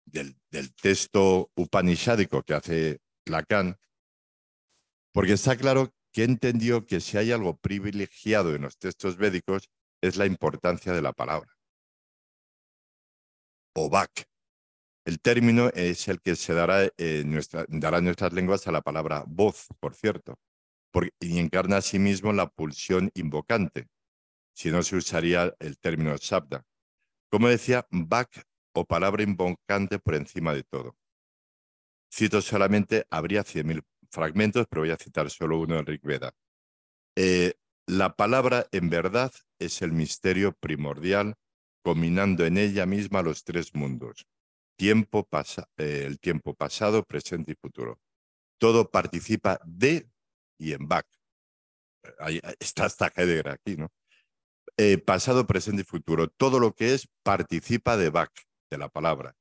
del, texto upanishádico que hace Lacan, porque está claro que entendió que si hay algo privilegiado en los textos védicos es la importancia de la palabra. bak, El término es el que se dará, en eh, nuestras lenguas a la palabra voz, por cierto, y encarna a sí mismo la pulsión invocante, si no se usaría el término shabda. Como decía, Bach o palabra invocante por encima de todo. Cito solamente, habría 100.000 fragmentos, pero voy a citar solo uno de Rigveda. Veda. Eh, la palabra en verdad es el misterio primordial, combinando en ella misma los tres mundos, tiempo pasa, eh, el tiempo pasado, presente y futuro. Todo participa de y en vac. Eh, ahí está hasta Heidegger aquí, ¿no? pasado, presente y futuro. Todo lo que es participa de back la palabra,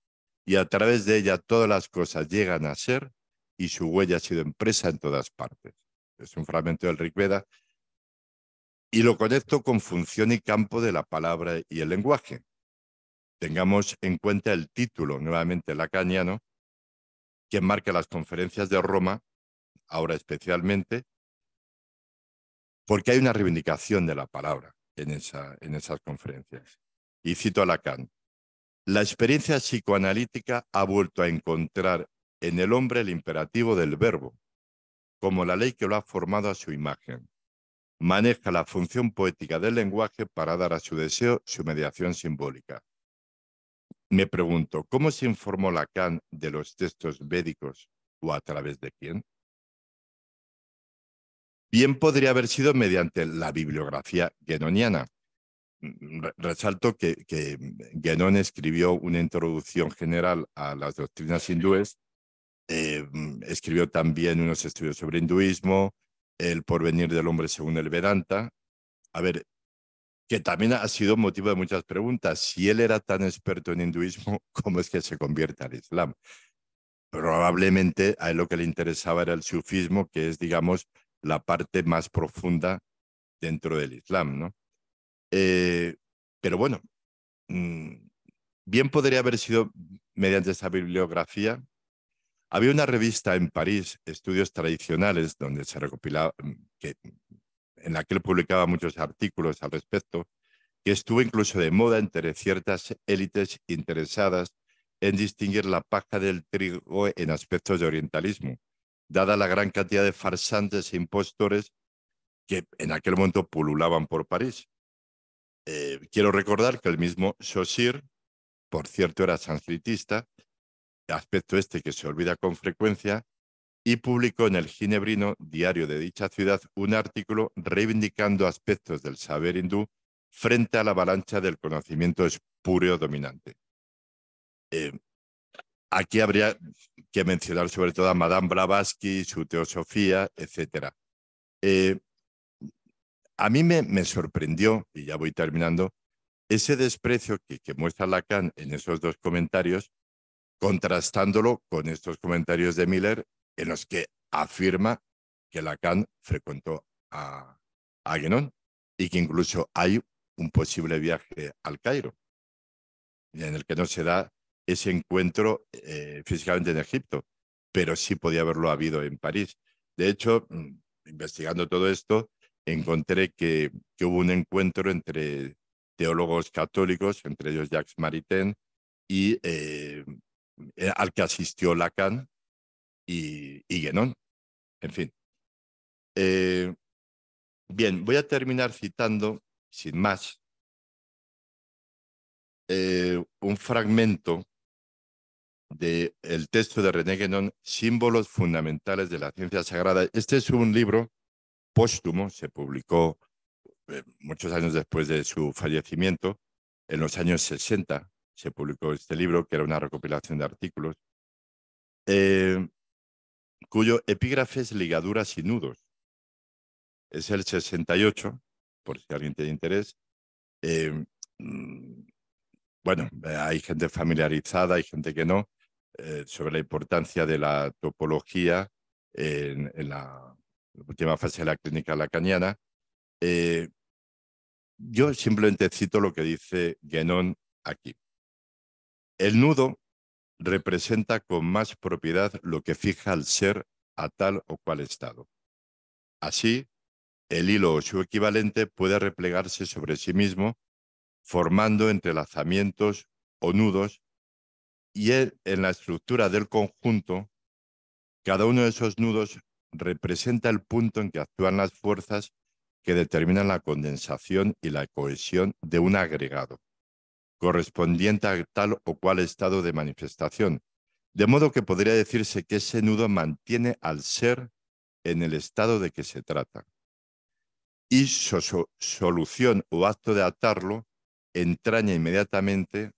y a través de ella todas las cosas llegan a ser y su huella ha sido impresa en todas partes. Es un fragmento del Riqueda. y lo conecto con función y campo de la palabra y el lenguaje. Tengamos en cuenta el título, nuevamente lacaniano, que marca las conferencias de Roma, ahora especialmente, porque hay una reivindicación de la palabra en, en esas conferencias. Y cito a Lacan, la experiencia psicoanalítica ha vuelto a encontrar en el hombre el imperativo del verbo, como la ley que lo ha formado a su imagen. Maneja la función poética del lenguaje para dar a su deseo su mediación simbólica. Me pregunto, ¿cómo se informó Lacan de los textos védicos o a través de quién? Bien podría haber sido mediante la bibliografía genoniana, Mm, resalto que, que escribió una introducción general a las doctrinas hindúes, eh, mm, escribió también unos estudios sobre hinduismo, el porvenir del hombre según el Vedanta. A ver, que también ha sido motivo de muchas preguntas. Si él era tan experto en hinduismo, ¿cómo es que se convierte al Islam? Probablemente a él lo que le interesaba era el sufismo, que es, digamos, la parte más profunda dentro del Islam, ¿no? Eh, pero bueno, mm, bien podría haber sido mediante esa bibliografía. Había una revista en París, Estudios Tradicionales, donde se recopilaba, mm, que, en la que él publicaba muchos artículos al respecto, que estuvo incluso de moda entre ciertas élites interesadas en distinguir la paja del trigo en aspectos de orientalismo, dada la gran cantidad de farsantes e impostores que en aquel momento pululaban por París. Eh, quiero recordar que el mismo sosir, por cierto, era sanscritista, aspecto este que se olvida con frecuencia, y publicó en el ginebrino diario de dicha ciudad un artículo reivindicando aspectos del saber hindú frente a la avalancha del conocimiento espúreo dominante. Eh, aquí habría que mencionar sobre todo a Madame Blavatsky, su teosofía, etc a mí me, sorprendió, y ya voy terminando, ese desprecio que, muestra Lacan en esos dos comentarios, contrastándolo con estos comentarios de Miller, en los que afirma que Lacan frecuentó a, a y que incluso hay un posible viaje al Cairo, en el que no se da ese encuentro eh, físicamente en Egipto, pero sí podía haberlo habido en París. De hecho, mm, investigando todo esto, encontré que, hubo un encuentro entre teólogos católicos, entre ellos Jacques Maritain, y eh, eh, al que asistió Lacan y, y En fin. Eh, bien, voy a terminar citando, sin más, un fragmento del texto de René Guénon, Símbolos Fundamentales de la Ciencia Sagrada. Este es un libro póstumo, se publicó eh, muchos años después de su fallecimiento. En los años 60 se publicó este libro, que era una recopilación de artículos, eh, cuyo epígrafe es Ligaduras y Nudos. Es el 68, por si alguien tiene interés. Eh, mm, bueno, hay gente familiarizada, hay gente que no, sobre la importancia de la topología en la la última fase de la clínica lacaniana. Eh, yo simplemente cito lo que dice Guénon aquí. El nudo representa con más propiedad lo que fija al ser a tal o cual estado. Así, el hilo o su equivalente puede replegarse sobre sí mismo, formando entrelazamientos o nudos, y e, en la estructura del conjunto, cada uno de esos nudos representa el punto en que actúan las fuerzas que determinan la condensación y la cohesión de un agregado, correspondiente a tal o cual estado de manifestación, de modo que podría decirse que ese nudo mantiene al ser en el estado de que se trata. Y su solución o acto de atarlo entraña inmediatamente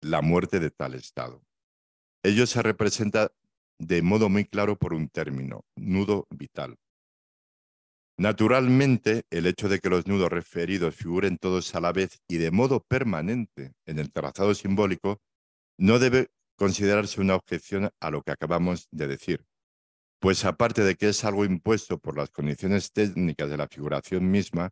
la muerte de tal estado. Ello se representa de modo muy claro por un término, nudo vital. Naturalmente, el hecho de que los nudos referidos figuren todos a la vez y de modo permanente en el trazado simbólico no debe considerarse una objeción a lo que acabamos de decir, pues aparte de que es algo impuesto por las condiciones técnicas de la figuración misma,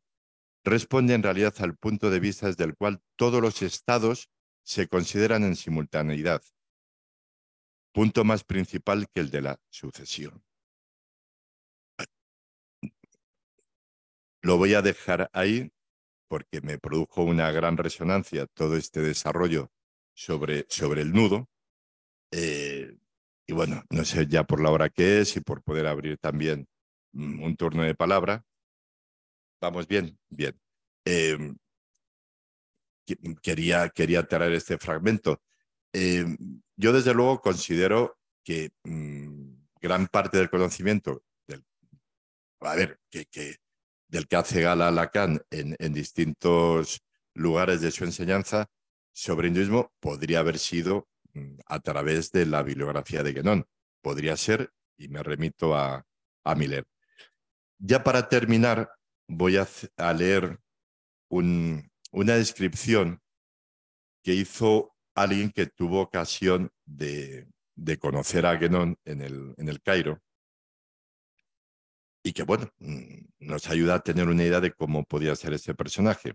responde en realidad al punto de vista desde el cual todos los estados se consideran en simultaneidad, punto más principal que el de la sucesión. Lo voy a dejar ahí porque me produjo una gran resonancia todo este desarrollo sobre, sobre el nudo. Eh, y bueno, no sé ya por la hora que es y por poder abrir también mm, un turno de palabra. Vamos bien, bien. Eh, quería, quería traer este fragmento. Eh, yo desde luego considero que mm, gran parte del conocimiento, del, ver, que, del que hace gala Lacan en, distintos lugares de su enseñanza sobre hinduismo podría haber sido mm, a través de la bibliografía de Genon, Podría ser, y me remito a, a Miller. Ya para terminar, voy a, leer una descripción que hizo alguien que tuvo ocasión de, conocer a Agenón en el, Cairo y que, bueno, mm, nos ayuda a tener una idea de cómo podía ser ese personaje.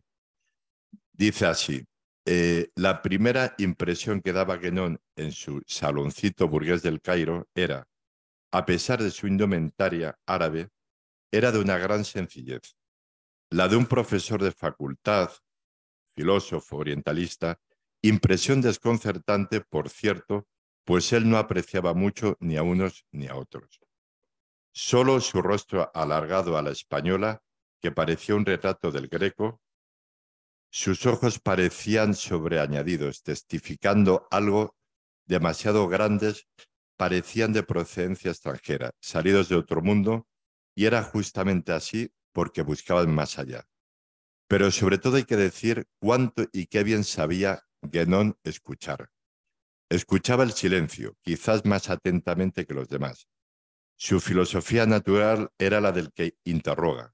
Dice así, eh, la primera impresión que daba Agenón en su saloncito burgués del Cairo era, a pesar de su indumentaria árabe, era de una gran sencillez, la de un profesor de facultad, filósofo orientalista, Impresión desconcertante, por cierto, pues él no apreciaba mucho ni a unos ni a otros. Solo su rostro alargado a la española, que parecía un retrato del greco, sus ojos parecían sobreañadidos, testificando algo demasiado grandes, parecían de procedencia extranjera, salidos de otro mundo, y era justamente así porque buscaban más allá. Pero sobre todo hay que decir cuánto y qué bien sabía Genón escuchar. Escuchaba el silencio, quizás más atentamente que los demás. Su filosofía natural era la del que interroga.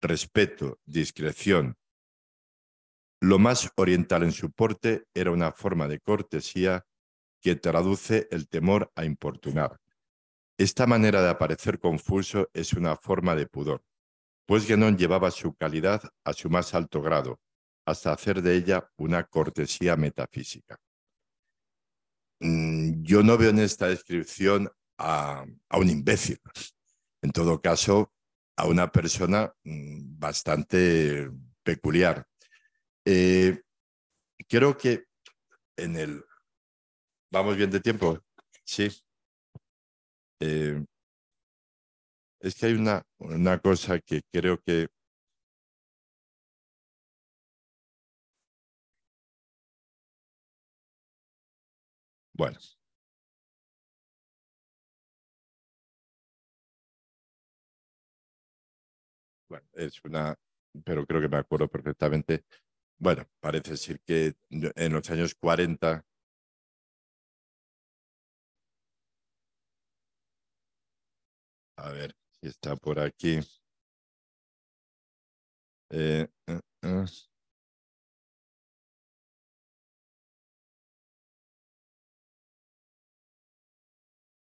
Respeto, discreción. Lo más oriental en su porte era una forma de cortesía que traduce el temor a importunar. Esta manera de aparecer confuso es una forma de pudor, pues Genón llevaba su calidad a su más alto grado, hasta hacer de ella una cortesía metafísica. Mm, yo no veo en esta descripción a, un imbécil, en todo caso, a una persona mm, bastante peculiar. Eh, creo que en el... ¿Vamos bien de tiempo? Sí. Eh, es que hay una, una cosa que creo que Bueno. Bueno, es una, pero creo que me acuerdo perfectamente. Bueno, parece ser que en los años 40 A ver si está por aquí. Eh, eh, eh.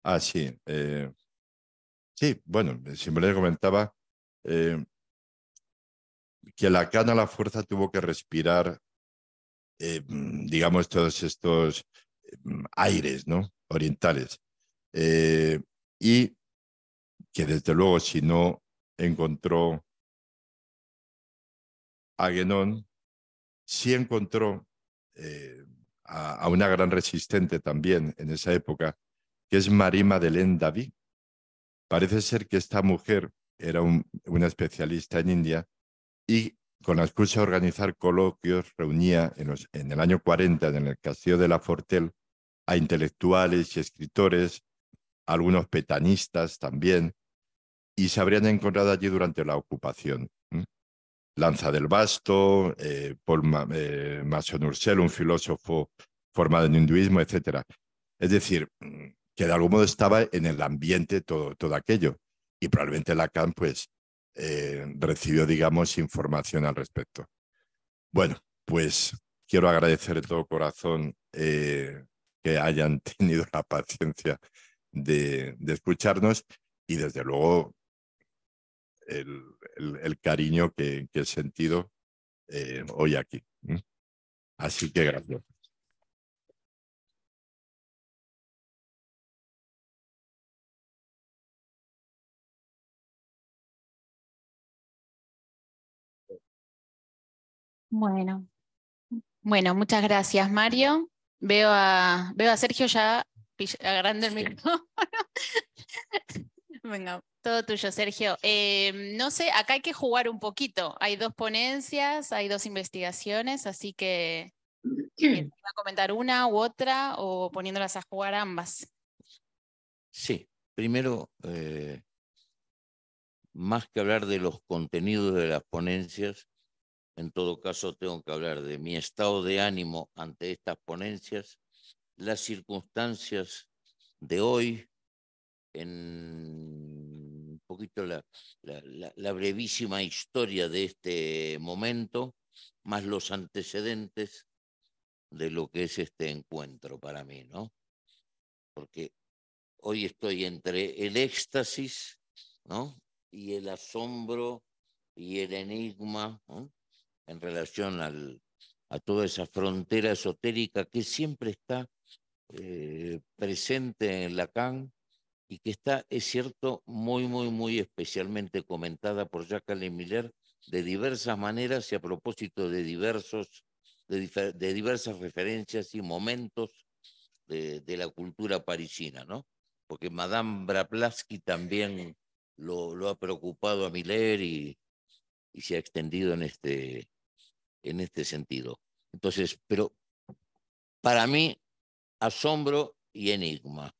Ah, sí. Eh, sí, bueno, siempre comentaba eh, que la cana la fuerza tuvo que respirar, eh, mm, digamos, todos estos mm, aires ¿no? orientales. y que desde luego si no encontró a Genón, sí encontró a una gran resistente también en esa época, que es Marie Madeleine David. Parece ser que esta mujer era una especialista en India y con la excusa de organizar coloquios reunía en, en el año 40 en el Castillo de la Fortel a intelectuales y escritores, algunos petanistas también, y se habrían encontrado allí durante la ocupación. Lanza del Basto, eh, Paul eh, Ursel, un filósofo formado en hinduismo, etc. Es decir, que de algún modo estaba en el ambiente todo, todo aquello. Y probablemente Lacan, pues, eh, recibió, digamos, información al respecto. Bueno, pues quiero agradecer de todo corazón eh, que hayan tenido la paciencia de, escucharnos y desde luego el, cariño que, he sentido eh, hoy aquí. Así que gracias. Bueno. Bueno, muchas gracias, Mario. Veo a, veo a Sergio ya agarrando el micrófono. Venga, todo tuyo, Sergio. Eh, no sé, acá hay que jugar un poquito. Hay dos ponencias, hay dos investigaciones, así que a comentar una u otra o poniéndolas a jugar ambas. Sí, primero, eh, más que hablar de los contenidos de las ponencias, en todo caso, tengo que hablar de mi estado de ánimo ante estas ponencias, las circunstancias de hoy, en un poquito la, la, brevísima historia de este momento, más los antecedentes de lo que es este encuentro para mí, ¿no? Porque hoy estoy entre el éxtasis, ¿no? Y el asombro y el enigma, ¿no? en relación al, a toda esa frontera esotérica que siempre está eh, presente en Lacan y que está, es cierto, muy, muy, muy especialmente comentada por Jacqueline Miller de diversas maneras y a propósito de, diversos, de, diversas referencias y momentos de, la cultura parisina, ¿no? Porque Madame Braplaski también lo, lo ha preocupado a Miller y, y se ha extendido en este, en este sentido. Entonces, pero para mí, asombro y enigma.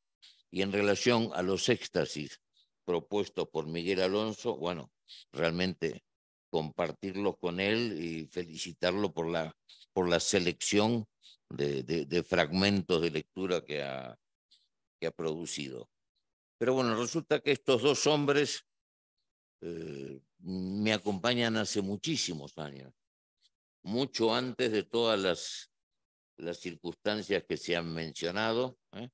Y en relación a los éxtasis propuestos por Miguel Alonso, bueno, realmente compartirlo con él y felicitarlo por la, por la selección de, de, fragmentos de lectura que ha, que ha producido. Pero bueno, resulta que estos dos hombres eh, me acompañan hace muchísimos años mucho antes de todas las, circunstancias que se han mencionado, ¿eh?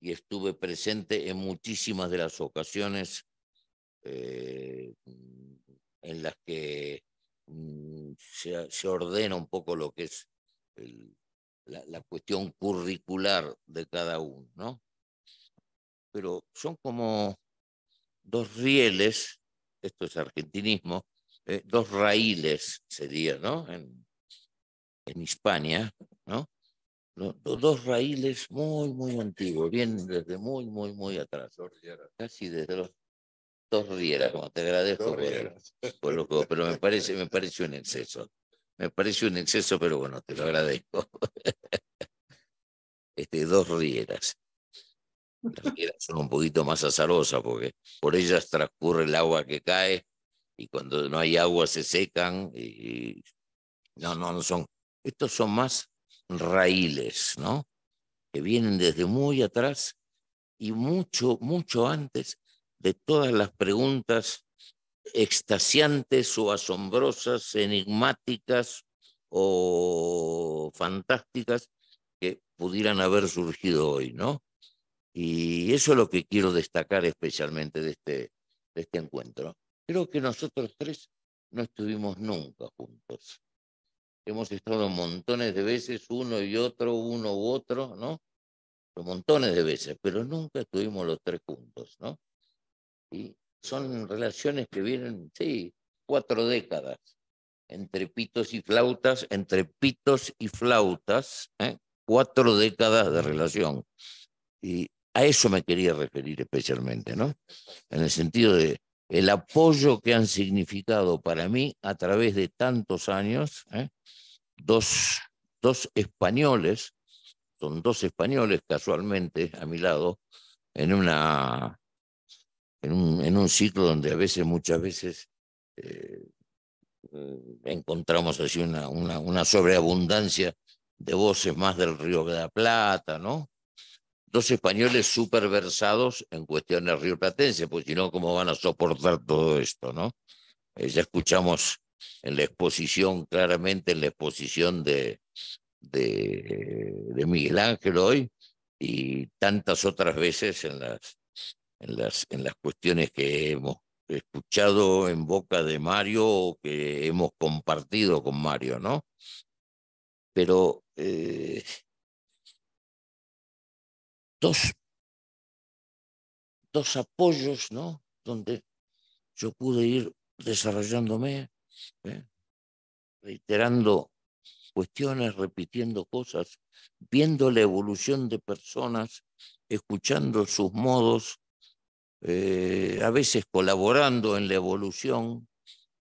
y estuve presente en muchísimas de las ocasiones eh, en las que mm, se, ordena un poco lo que es la, la, cuestión curricular de cada uno, ¿no? Pero son como dos rieles, esto es argentinismo, eh, dos raíles sería, ¿no? En, en Hispania, ¿no? Dos raíles muy, muy antiguos, vienen desde muy, muy, muy atrás, casi desde los dos rieras, como te agradezco por, lo pero me parece, me un exceso, me parece un exceso, pero bueno, te lo agradezco. Este, dos rieras. Las rieras son un poquito más azarosas porque por ellas transcurre el agua que cae y cuando no hay agua se secan. Y, no, no, no son. Estos son más raíles, ¿no? Que vienen desde muy atrás y mucho, mucho antes de todas las preguntas extasiantes o asombrosas, enigmáticas o fantásticas que pudieran haber surgido hoy, ¿no? Y eso es lo que quiero destacar especialmente de este, de este encuentro. Creo que nosotros tres no estuvimos nunca juntos. Hemos estado montones de veces, uno y otro, uno u otro, ¿no? Montones de veces, pero nunca estuvimos los tres juntos, ¿no? Y son relaciones que vienen, sí, cuatro décadas, entre pitos y flautas, entre pitos y flautas, ¿eh? cuatro décadas de relación. Y a eso me quería referir especialmente, ¿no? En el sentido de el apoyo que han significado para mí a través de tantos años, ¿eh? dos, dos, españoles, son dos españoles casualmente a mi lado, en, una, en, un, ciclo donde a veces, muchas veces, eh, encontramos así una, una, una sobreabundancia de voces más del Río de la Plata, ¿no? dos españoles superversados en cuestiones rioplatenses, pues si no, ¿cómo van a soportar todo esto, no? Eh, ya escuchamos en la exposición, claramente en la exposición de, de, Miguel Ángel hoy y tantas otras veces en las, en las, en las cuestiones que hemos escuchado en boca de Mario o que hemos compartido con Mario, ¿no? Pero eh, dos, apoyos, ¿no? Donde yo pude ir desarrollándome, ¿eh? reiterando cuestiones, repitiendo cosas, viendo la evolución de personas, escuchando sus modos, eh, a veces colaborando en la evolución,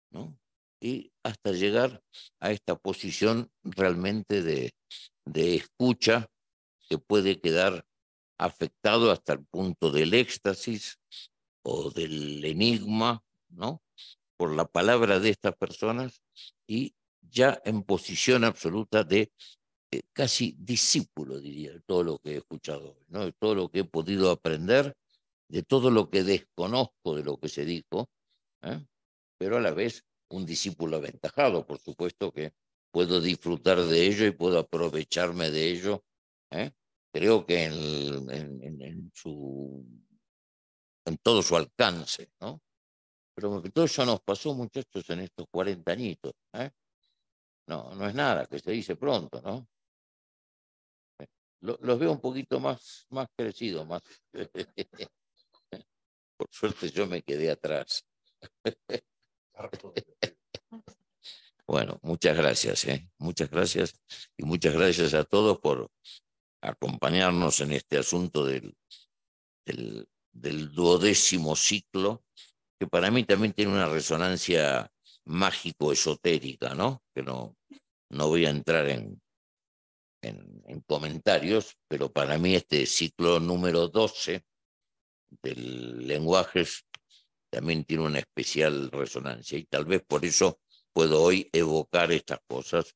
¿no? y hasta llegar a esta posición realmente de escucha que puede quedar afectado hasta el punto del éxtasis o del enigma, ¿no? Por la palabra de estas personas y ya en posición absoluta de eh, casi discípulo, diría, de todo lo que he escuchado, ¿no? De todo lo que he podido aprender, de todo lo que desconozco de lo que se dijo, ¿eh? pero a la vez un discípulo aventajado, por supuesto que puedo disfrutar de ello y puedo aprovecharme de ello, ¿eh? creo que en, en, su, todo su alcance, ¿no? Pero todo eso nos pasó, muchachos, en estos 40 añitos. ¿eh? No, no es nada, que se dice pronto, ¿no? Eh, los veo un poquito más, más crecidos, más. Por suerte yo me quedé atrás. Bueno, muchas gracias, ¿eh? muchas gracias y muchas gracias a todos por, acompañarnos en este asunto del, del, duodécimo ciclo, que para mí también tiene una resonancia mágico-esotérica, ¿no? Que no, no voy a entrar en, en, comentarios, pero para mí este ciclo número 12 del lenguajes también tiene una especial resonancia y tal vez por eso puedo hoy evocar estas cosas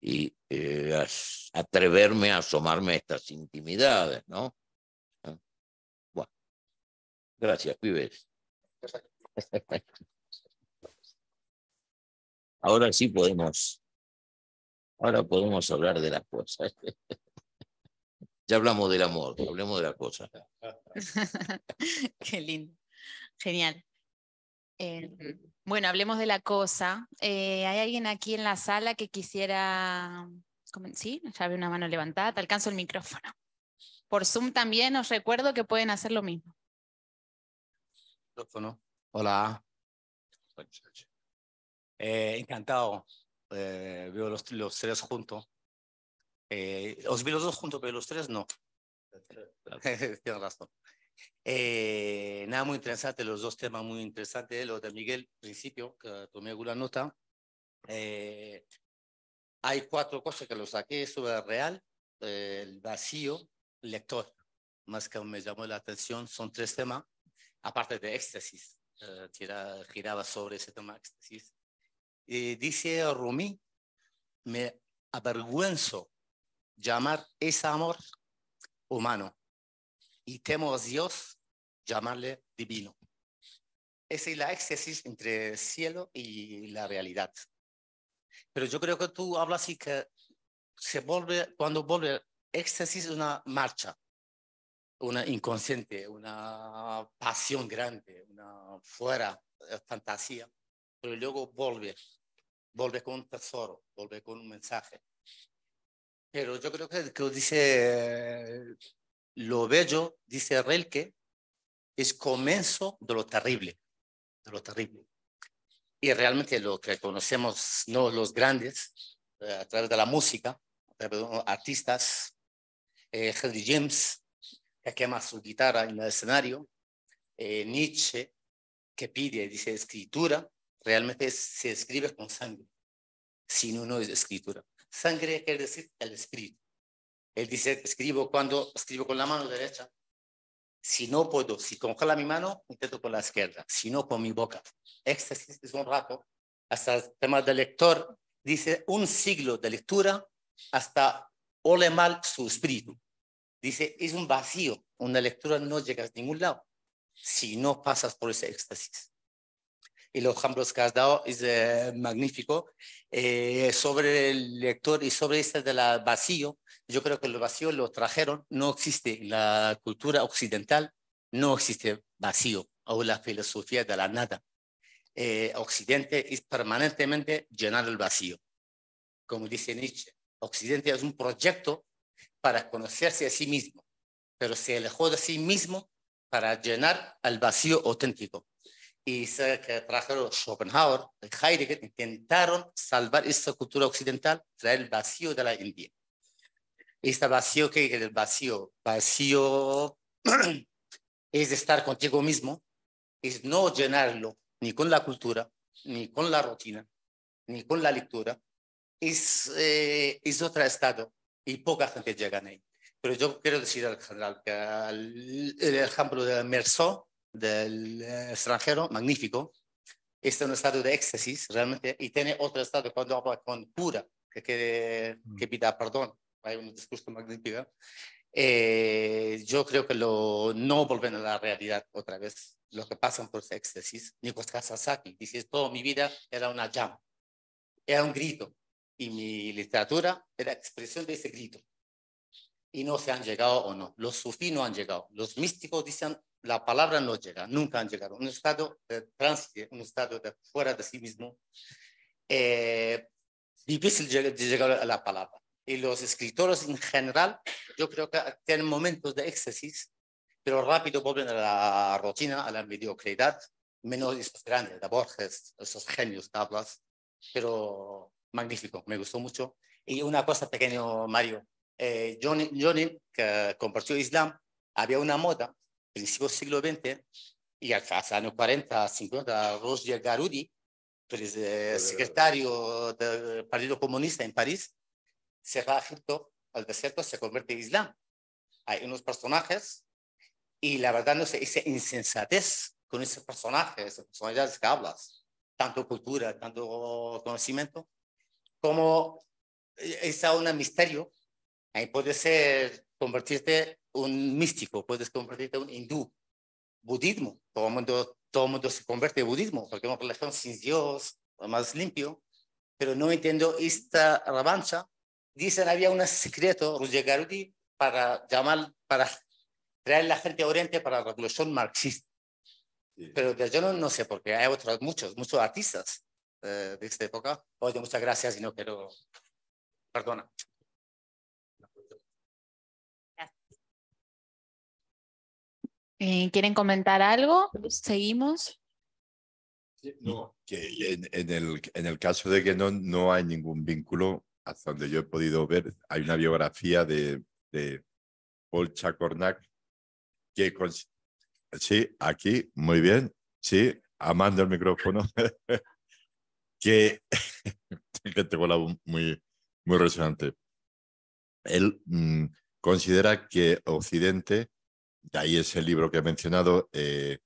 y eh, atreverme a asomarme a estas intimidades, ¿no? Bueno, ah, gracias, pibes. Ahora sí podemos, ahora podemos hablar de las cosas. Ya hablamos del amor, hablemos de las cosas. Qué lindo, genial. Eh, bueno, hablemos de la cosa. Eh, ¿Hay alguien aquí en la sala que quisiera... Sí, ya veo una mano levantada, te alcanzo el micrófono. Por Zoom también os recuerdo que pueden hacer lo mismo. Micrófono. Hola. Eh, encantado. Eh, veo los, los, tres juntos. os vi los dos juntos, pero los tres no. Tienes razón. Eh, nada, muy interesante, los dos temas muy interesantes. ¿eh? los de Miguel, principio, que tomé alguna nota. Eh, hay cuatro cosas que lo saqué sobre el real, el vacío, el lector. Más que me llamó la atención, son tres temas, aparte de éxtasis, era giraba sobre ese tema éxtasis. Y dice Rumi, me avergüenzo llamar ese amor humano y temo a Dios llamarle divino. Esa es la éxtasis entre el cielo y la realidad. Pero yo creo que tú hablas y que se vuelve, cuando vuelve éxtasis es una marcha, una inconsciente, una pasión grande, una fuera eh, fantasía, pero luego vuelve, vuelve con un tesoro, vuelve con un mensaje. Pero yo creo que, que dice lo bello, dice Relke, es comienzo de lo terrible, de lo terrible. Y realmente lo que conocemos ¿no? los grandes eh, a través de la música, artistas, eh, Henry James, que quema su guitarra en el escenario, eh, Nietzsche, que pide, dice, escritura, realmente se escribe con sangre, sin no es escritura. Sangre quiere decir el espíritu él dice, escribo cuando escribo con la mano derecha. Si no puedo, si con mi mano, intento con la izquierda, si no con mi boca. Éxtasis es un rato. Hasta el tema del lector, dice un siglo de lectura hasta ole mal su espíritu. Dice, es un vacío, una lectura no llegas a ningún lado si no pasas por ese éxtasis y los ejemplos que has dado es eh, magnífico. Eh, sobre el lector y sobre este de la vacío, yo creo que el vacío lo trajeron, no existe en la cultura occidental, no existe vacío o la filosofía de la nada. Eh, Occidente es permanentemente llenar el vacío. Como dice Nietzsche, Occidente es un proyecto para conocerse a sí mismo, pero se alejó de sí mismo para llenar el vacío auténtico y que trajeron Schopenhauer, Heidegger, intentaron salvar esta cultura occidental, traer el vacío de la India. Este vacío, que es el vacío? Vacío es estar contigo mismo, es no llenarlo ni con la cultura, ni con la rutina, ni con la lectura. Es, eh, es otro estado y poca gente llega ahí. Pero yo quiero decir al general que el, ejemplo de Mersot, del eh, extranjero, magnífico. Este es un estado de éxtasis, realmente, y tiene otro estado cuando habla con pura, que, que, mm. pida perdón. Hay un discurso magnífico. ¿eh? Eh, yo creo que lo, no vuelven a la realidad otra vez, lo que pasan por ese éxtasis. Nikos Kazasaki dice, toda mi vida era una llama, era un grito, y mi literatura era expresión de ese grito y no se han llegado o no. Los sufí no han llegado. Los místicos dicen la palabra no llega, nunca han llegado. Un estado de trance, un estado de fuera de sí mismo, eh, difícil de llegar a la palabra. Y los escritores en general, yo creo que tienen momentos de éxtasis, pero rápido vuelven a la rutina, a la mediocridad, menos grandes, de Borges, esos genios, tablas, pero magnífico, me gustó mucho. Y una cosa pequeña, Mario, eh, Johnny, Johnny, que compartió Islam, había una moda, principios del siglo XX, y hasta años 40, 50, eh, Roger Garudi, secretario del Partido Comunista en París, se va a Egipto, al desierto, se convierte en Islam. Hay unos personajes, y la verdad no sé, esa insensatez con esos personajes, esas personalidades que hablas, tanto cultura, tanto conocimiento, como eh, es un misterio Ahí puedes ser, convertirte un místico, puedes convertirte un hindú, budismo. Todo el mundo, todo mundo se convierte en budismo, porque es una relación sin Dios, más limpio. Pero no entiendo esta revancha. Dicen había un secreto, Roger Garudi, para llamar, para traer la gente a Oriente para la revolución marxista. Pero yo no, no sé, porque hay otros, muchos, muchos artistas eh, de esta época. Oye, muchas gracias y no quiero... Perdona. Eh, ¿Quieren comentar algo? ¿Seguimos? No, que en, el, en el caso de que no, no hay ningún vínculo, hasta donde yo he podido ver, hay una biografía de, de Paul Chacornac que sí, aquí, muy bien, sí, amando el micrófono, que, que tengo la muy, muy resonante. Él mm, considera que Occidente de ahí ese libro que he mencionado eh,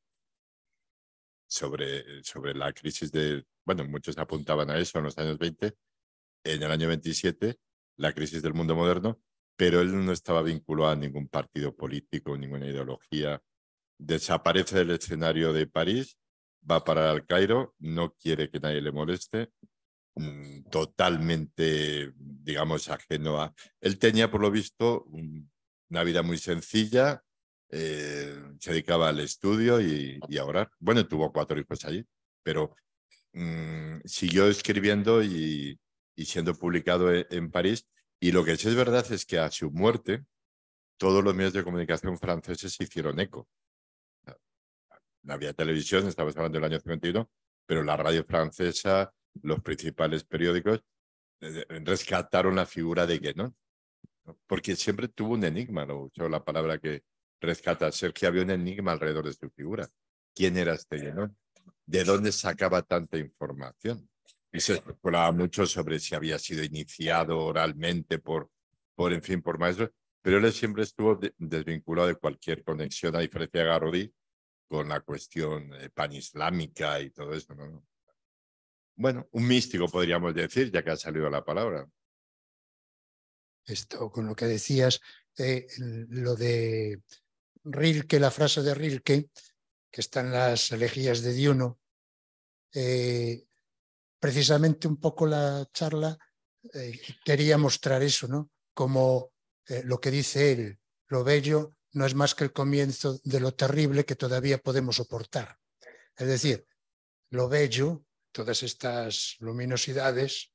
sobre, sobre la crisis de, bueno, muchos apuntaban a eso en los años 20, en el año 27, la crisis del mundo moderno, pero él no estaba vinculado a ningún partido político, ninguna ideología. Desaparece del escenario de París, va para el Cairo, no quiere que nadie le moleste, mm, totalmente, digamos, ajeno a... Él tenía, por lo visto, una vida muy sencilla, eh, se dedicaba al estudio y, a orar. Bueno, tuvo cuatro hijos allí, pero mm, siguió escribiendo y, siendo publicado e, en, París. Y lo que sí es verdad es que a su muerte, todos los medios de comunicación franceses se hicieron eco. No había televisión, estamos hablando del año 51, pero la radio francesa, los principales periódicos, eh, eh, rescataron la figura de Guénon, porque siempre tuvo un enigma, lo usó la palabra que, rescata Sergio, había un enigma alrededor de su figura. ¿Quién era este llenón? ¿De dónde sacaba tanta información? Y se especulaba mucho sobre si había sido iniciado oralmente por, por en fin, por maestros, pero él siempre estuvo desvinculado de cualquier conexión, a diferencia de con la cuestión eh, panislámica y todo eso. Bueno, un místico podríamos decir, ya que ha salido la palabra. Esto, con lo que decías, eh, lo de Rilke, la frase de Rilke, que está en las elegías de Diuno, eh, precisamente un poco la charla eh, quería mostrar eso, ¿no? Como eh, lo que dice él, lo bello no es más que el comienzo de lo terrible que todavía podemos soportar. Es decir, lo bello, todas estas luminosidades,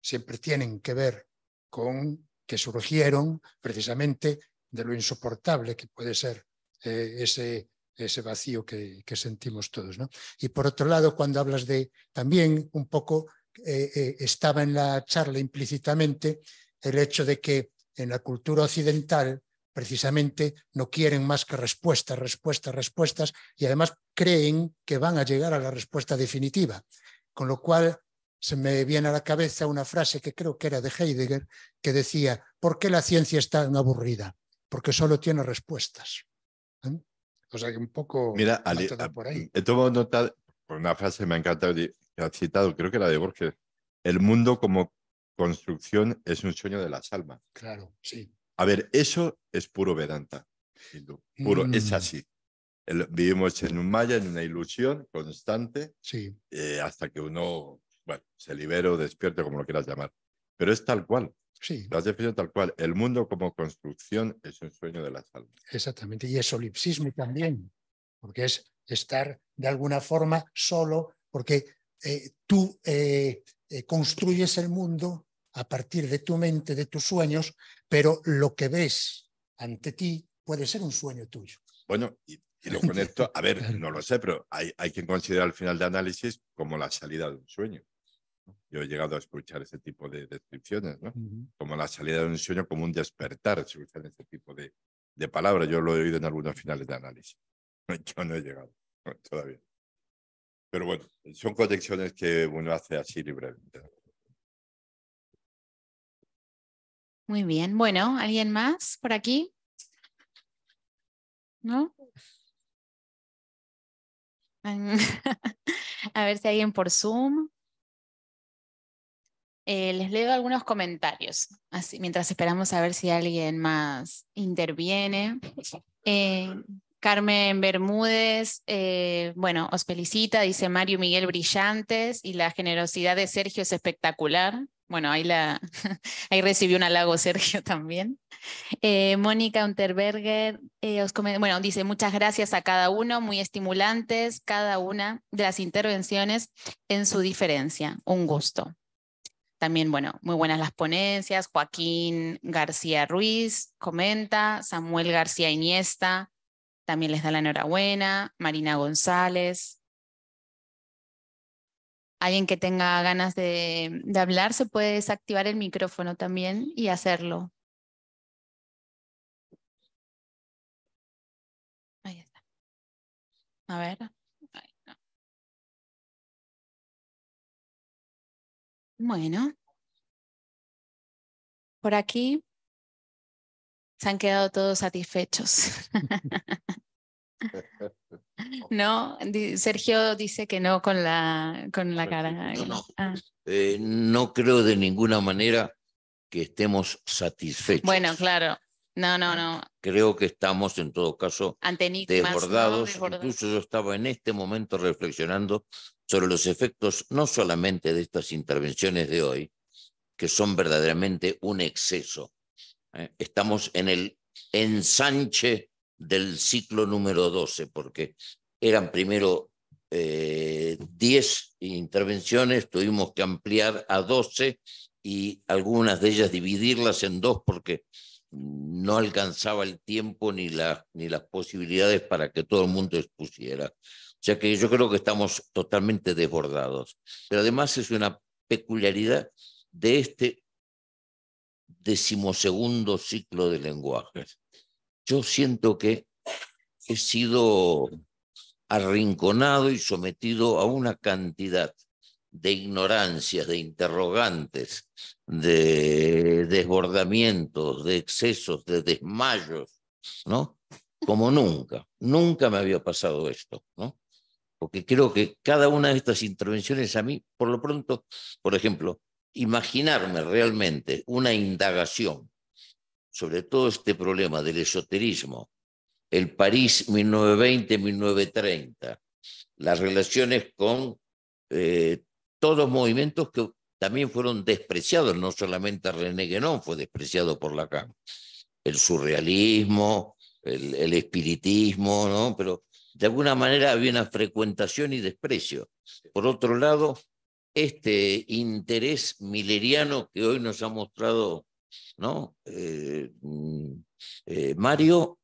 siempre tienen que ver con que surgieron precisamente de lo insoportable que puede ser eh, ese, vacío que, sentimos todos. Y por otro lado, cuando hablas de también un poco, eh, eh, estaba en la charla implícitamente el hecho de que en la cultura occidental precisamente no quieren más que respuestas, respuestas, respuestas y además creen que van a llegar a la respuesta definitiva. Con lo cual se me viene a la cabeza una frase que creo que era de Heidegger que decía, ¿por qué la ciencia es tan aburrida? Porque solo tiene respuestas. O sea que un poco... Mira, ah, por ahí. he tomado nota por una frase me ha encantado que ha citado, creo que la de Borges. El mundo como construcción es un sueño de las almas. Claro, sí. A ver, eso es puro Vedanta, puro, es mm. así. vivimos en un maya, en una ilusión constante, sí. Eh, hasta que uno, bueno, se libera o despierta, como lo quieras llamar. Pero es tal cual. Sí. has tal cual. El mundo como construcción es un sueño de la almas. Exactamente. Y es solipsismo también, porque es estar de alguna forma solo, porque eh, tú eh, eh, construyes el mundo a partir de tu mente, de tus sueños, pero lo que ves ante ti puede ser un sueño tuyo. Bueno, y, lo conecto, a ver, no lo sé, pero hay, hay que considerar al final de análisis como la salida de un sueño. Yo he llegado a escuchar ese tipo de descripciones, ¿no? Como la salida de un sueño, como un despertar, se ese tipo de, de palabras. Yo lo he oído en algunos finales de análisis. Yo no he llegado todavía. Pero bueno, son conexiones que uno hace así libremente. Muy bien. Bueno, ¿alguien más por aquí? ¿No? A ver si alguien por Zoom. Eh, les leo algunos comentarios, así, mientras esperamos a ver si alguien más interviene. Eh, Carmen Bermúdez, eh, bueno, os felicita, dice Mario Miguel Brillantes, y la generosidad de Sergio es espectacular. Bueno, ahí, la, ahí recibió un halago Sergio también. Mónica Unterberger, bueno, dice muchas gracias a cada uno, muy estimulantes cada una de las intervenciones en su diferencia. Un gusto. También, bueno, muy buenas las ponencias. Joaquín García Ruiz comenta, Samuel García Iniesta también les da la enhorabuena, Marina González. Alguien que tenga ganas de, hablar se puede desactivar el micrófono también y hacerlo. Ahí está. A ver. Bueno, por aquí se han quedado todos satisfechos. no, Sergio dice que no con la, con la cara. Ah. Eh, no, creo de ninguna manera que estemos satisfechos. Bueno, claro. No, no, no. Creo que estamos, en todo caso, desbordados. Incluso yo estaba en este momento reflexionando sobre los efectos no solamente de estas intervenciones de hoy, que son verdaderamente un exceso. ¿eh? estamos en el ensanche del ciclo número 12, porque eran primero 10 eh, intervenciones, tuvimos que ampliar a 12 y algunas de ellas dividirlas en dos porque no alcanzaba el tiempo ni, ni las posibilidades para que todo el mundo expusiera. O sea que yo creo que estamos totalmente desbordados. Pero además es una peculiaridad de este decimosegundo ciclo de lenguajes. Yo siento que he sido arrinconado y sometido a una cantidad de ignorancias, de interrogantes, de desbordamientos, de excesos, de desmayos, ¿no? Como nunca, nunca me había pasado esto, ¿no? porque creo que cada una de estas intervenciones a mí, por lo pronto, por ejemplo, imaginarme realmente una indagación sobre todo este problema del esoterismo, el París 1920-1930, las relaciones con eh, todos movimientos que también fueron despreciados, no solamente René Guénon fue despreciado por Lacan, el surrealismo, el, el espiritismo, ¿no? pero de alguna manera había una frecuentación y desprecio. Por otro lado, este interés mileriano que hoy nos ha mostrado ¿no? Eh, mm, eh, Mario,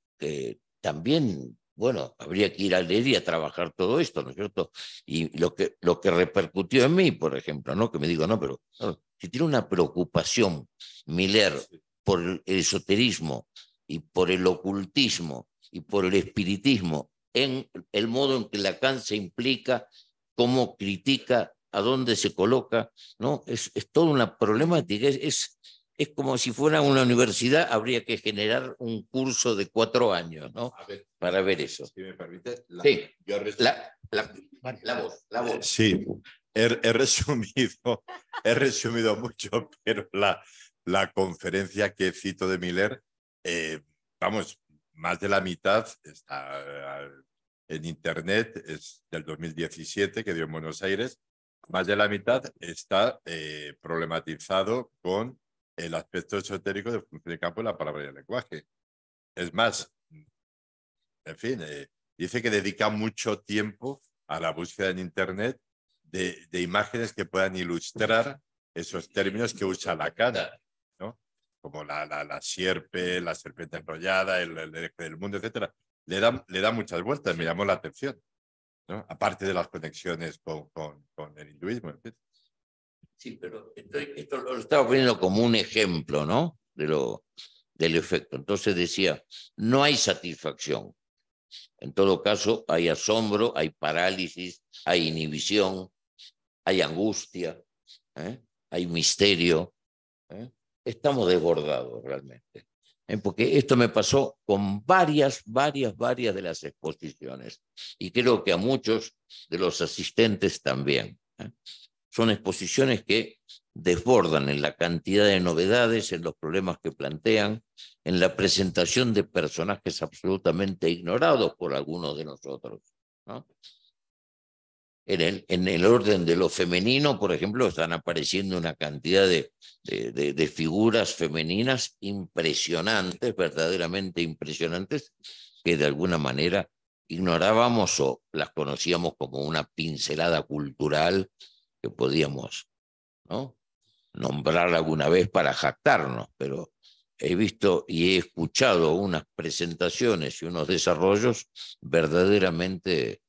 también, bueno, habría que ir a leer y a trabajar todo esto, ¿no es cierto? Y lo que, lo que repercutió en mí, por ejemplo, ¿no? Que me digo, no, pero si tiene una preocupación Miller por el esoterismo y por el ocultismo y por el espiritismo en el modo en que Lacan se implica, cómo critica, a dónde se coloca, ¿no? Es, es toda una problemática, es, es, como si fuera una universidad, habría que generar un curso de cuatro años, ¿no? Para ver eso. Si me permite, la, sí, la, voz, la voz. Eh, sí, he, resumido, he resumido mucho, pero la, la conferencia que cito de Miller, eh, vamos, más de la mitad está eh, en Internet, es del 2017 que dio en Buenos Aires, más de la mitad está eh, problematizado con el aspecto esotérico de campo de la palabra y el lenguaje. Es más, en fin, eh, dice que dedica mucho tiempo a la búsqueda en Internet de, imágenes que puedan ilustrar esos términos que usa la cara como la, la, la sierpe, la serpiente enrollada, el, el, del mundo, etcétera, le da, le da muchas vueltas, me llamó la atención, ¿no? aparte de las conexiones con, con, con el hinduismo. Sí, pero esto lo estaba poniendo como un ejemplo, ¿no? De lo, del efecto. Entonces decía, no hay satisfacción. En todo caso, hay asombro, hay parálisis, hay inhibición, hay angustia, ¿eh? hay misterio. ¿eh? estamos desbordados realmente. ¿eh? Porque esto me pasó con varias, varias, varias de las exposiciones. Y creo que a muchos de los asistentes también. ¿eh? Son exposiciones que desbordan en la cantidad de novedades, en los problemas que plantean, en la presentación de personajes absolutamente ignorados por algunos de nosotros. ¿no? En el, orden de lo femenino, por ejemplo, están apareciendo una cantidad de, de, figuras femeninas impresionantes, verdaderamente impresionantes, que de alguna manera ignorábamos o las conocíamos como una pincelada cultural que podíamos ¿no? nombrar alguna vez para jactarnos, pero he visto y he escuchado unas presentaciones y unos desarrollos verdaderamente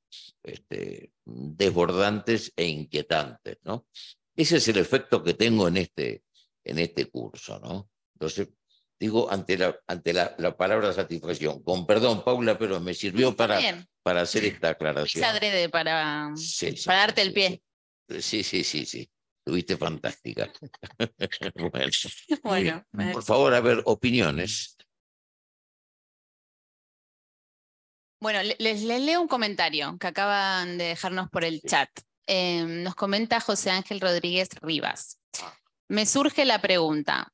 este, desbordantes e inquietantes, ¿no? Ese es el efecto que tengo en este, en este curso, ¿no? Entonces, digo, ante la, ante la, palabra satisfacción, con perdón, Paula, pero me sirvió para, para hacer esta aclaración. adrede para, darte el pie. Sí, sí, sí, sí. Tuviste fantástica. bueno eh. por favor, a ver, opiniones. Bueno, les, leo un comentario que acaban de dejarnos por el chat. Em, nos comenta José Ángel Rodríguez Rivas. Ah. Me surge la pregunta,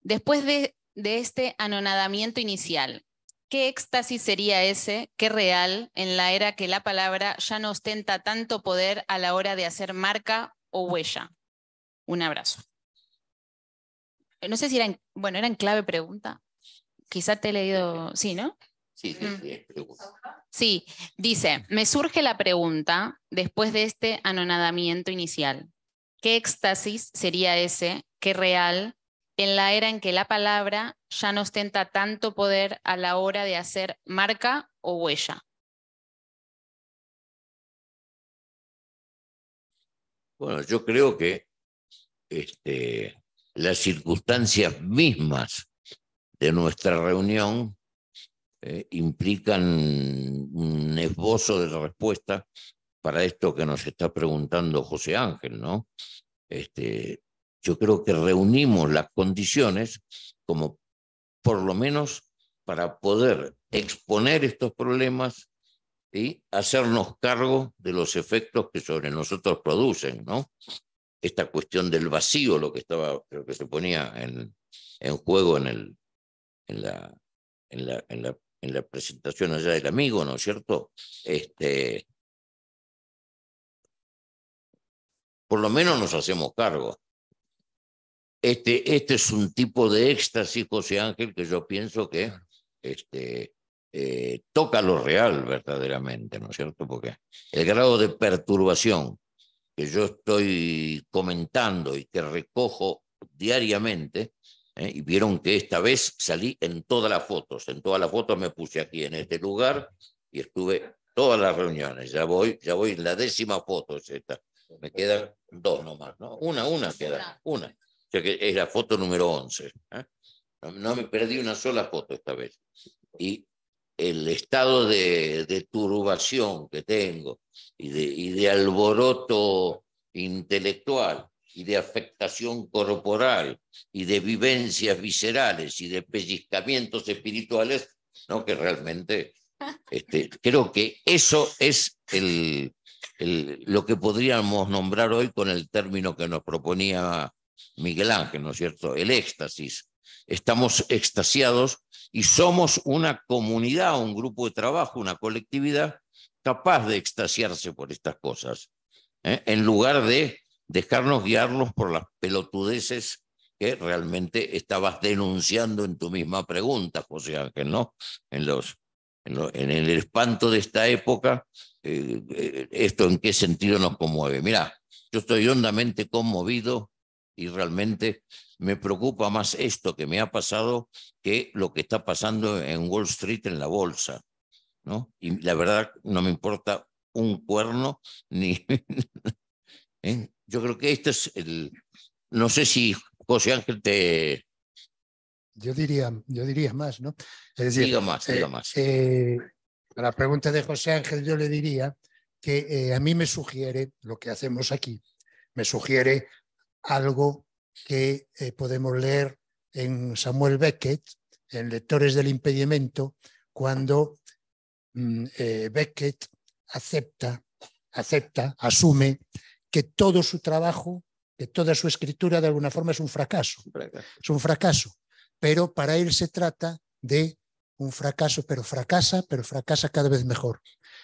después de, este anonadamiento inicial, ¿qué éxtasis sería ese, qué real, en la era que la palabra ya no ostenta tanto poder a la hora de hacer marca o huella? Un abrazo. Eh, no sé si era, bueno, era en clave pregunta. Quizá te he leído, sí, ¿no? Sí, sí, mm. sí, Sí, dice, me surge la pregunta después de este anonadamiento inicial. ¿Qué éxtasis sería ese, qué real, en la era en que la palabra ya no ostenta tanto poder a la hora de hacer marca o huella? Bueno, yo creo que este, las circunstancias mismas de nuestra reunión eh, implican un esbozo de respuesta para esto que nos está preguntando José Ángel, ¿no? Este, yo creo que reunimos las condiciones como por lo menos para poder exponer estos problemas y hacernos cargo de los efectos que sobre nosotros producen, ¿no? Esta cuestión del vacío, lo que estaba, creo que se ponía en, juego en, el, la, en, la, en la en la presentación allá del amigo, ¿no es cierto? Este, por lo menos nos hacemos cargo. Este, este es un tipo de éxtasis, José Ángel, que yo pienso que este, eh, toca lo real verdaderamente, ¿no es cierto? Porque el grado de perturbación que yo estoy comentando y que recojo diariamente ¿eh? y vieron que esta vez salí en todas las fotos, en todas las fotos me puse aquí en este lugar y estuve todas las reuniones, ya voy, ya voy en la décima foto esta, me quedan dos nomás, ¿no? Una, una queda, una, o sea que es la foto número 11, ¿eh? no me perdí una sola foto esta vez. Y el estado de, turbación que tengo y de alboroto intelectual y de afectación corporal y de vivencias viscerales y de pellizcamientos espirituales, ¿no? que realmente este, creo que eso es el, lo que podríamos nombrar hoy con el término que nos proponía Miguel Ángel, ¿no es cierto? El éxtasis. Estamos extasiados y somos una comunidad, un grupo de trabajo, una colectividad capaz de extasiarse por estas cosas, ¿eh? en lugar de dejarnos guiarnos por las pelotudeces que realmente estabas denunciando en tu misma pregunta, José Ángel, ¿no? En, los, en, el espanto de esta época, eh, eh, esto en qué sentido nos conmueve. Mira, yo estoy hondamente conmovido y realmente me preocupa más esto que me ha pasado que lo que está pasando en Wall Street, en la bolsa, ¿no? Y la verdad no me importa un cuerno ni... ¿eh? Yo creo que esto es el. No sé si José Ángel te. Yo diría, yo diría más, ¿no? Es decir, diga más, eh, diga más. Eh, a la pregunta de José Ángel, yo le diría que eh, a mí me sugiere lo que hacemos aquí, me sugiere algo que podemos leer en Samuel Beckett, en Lectores del Impedimento, cuando mm, Beckett acepta, acepta, asume que todo su trabajo, que toda su escritura de alguna forma es un fracaso. Es un fracaso. Pero para él se trata de un fracaso, pero fracasa, pero fracasa cada vez mejor.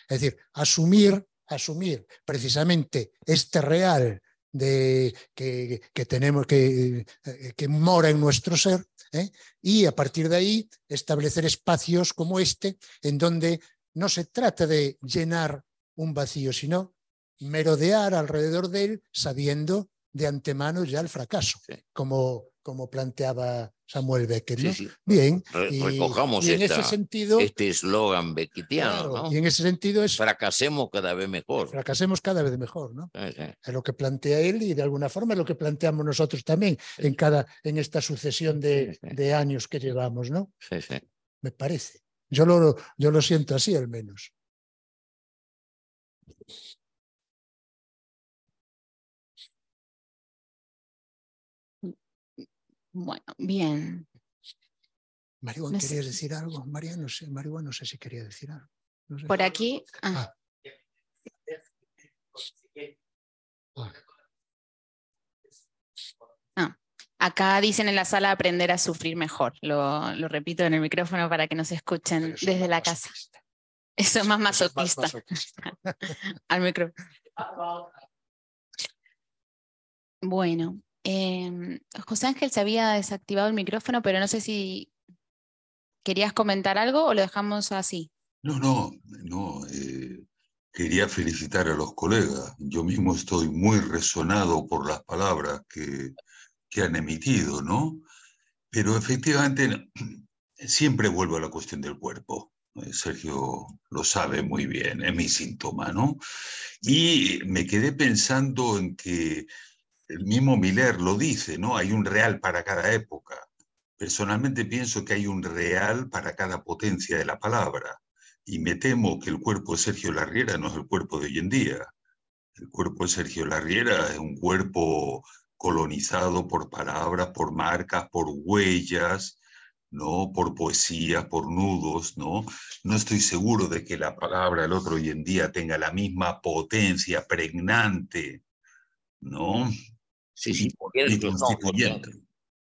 Es decir, asumir, asumir precisamente este real de, que, tenemos, que, eh, que, mora en nuestro ser, ¿eh? y a partir de ahí establecer espacios como este, en donde no se trata de llenar un vacío, sino merodear alrededor de él sabiendo de antemano ya el fracaso, como, como planteaba Samuel Beckett. Bien, recojamos en ese sentido, este eslogan beckettiano. Y en ese sentido es... Fracasemos cada vez mejor. Fracasemos cada vez mejor, ¿no? Es lo que plantea él y de alguna forma es lo que planteamos nosotros también en, cada, en esta sucesión de, años que llevamos, ¿no? Me parece. Yo lo, yo lo siento así al menos. Bueno, bien. María, ¿querías decir algo? María, no sé, no sé si quería decir algo. Por aquí. Ah. Ah. Ah, acá dicen en la sala aprender a sufrir mejor. Lo, repito en el micrófono para que nos escuchen desde la casa. Eso es más masoquista. Al micrófono. Bueno, Em, José Ángel se había desactivado el micrófono, pero no sé si querías comentar algo o lo dejamos así. No, no, no. Eh, quería felicitar a los colegas. Yo mismo estoy muy resonado por las palabras que, que han emitido, ¿no? Pero efectivamente siempre vuelvo a la cuestión del cuerpo. Eh, Sergio lo sabe muy bien, es mi síntoma, ¿no? Y me quedé pensando en que el mismo Miller lo dice, ¿no? Hay un real para cada época. Personalmente pienso que hay un real para cada potencia de la palabra. Y me temo que el cuerpo de Sergio Larriera no es el cuerpo de hoy en día. El cuerpo de Sergio Larriera es un cuerpo colonizado por palabras, por marcas, por huellas, ¿no? por poesía, por nudos, ¿no? No estoy seguro de que la palabra del otro hoy en día tenga la misma potencia pregnante, ¿no? sí, sí,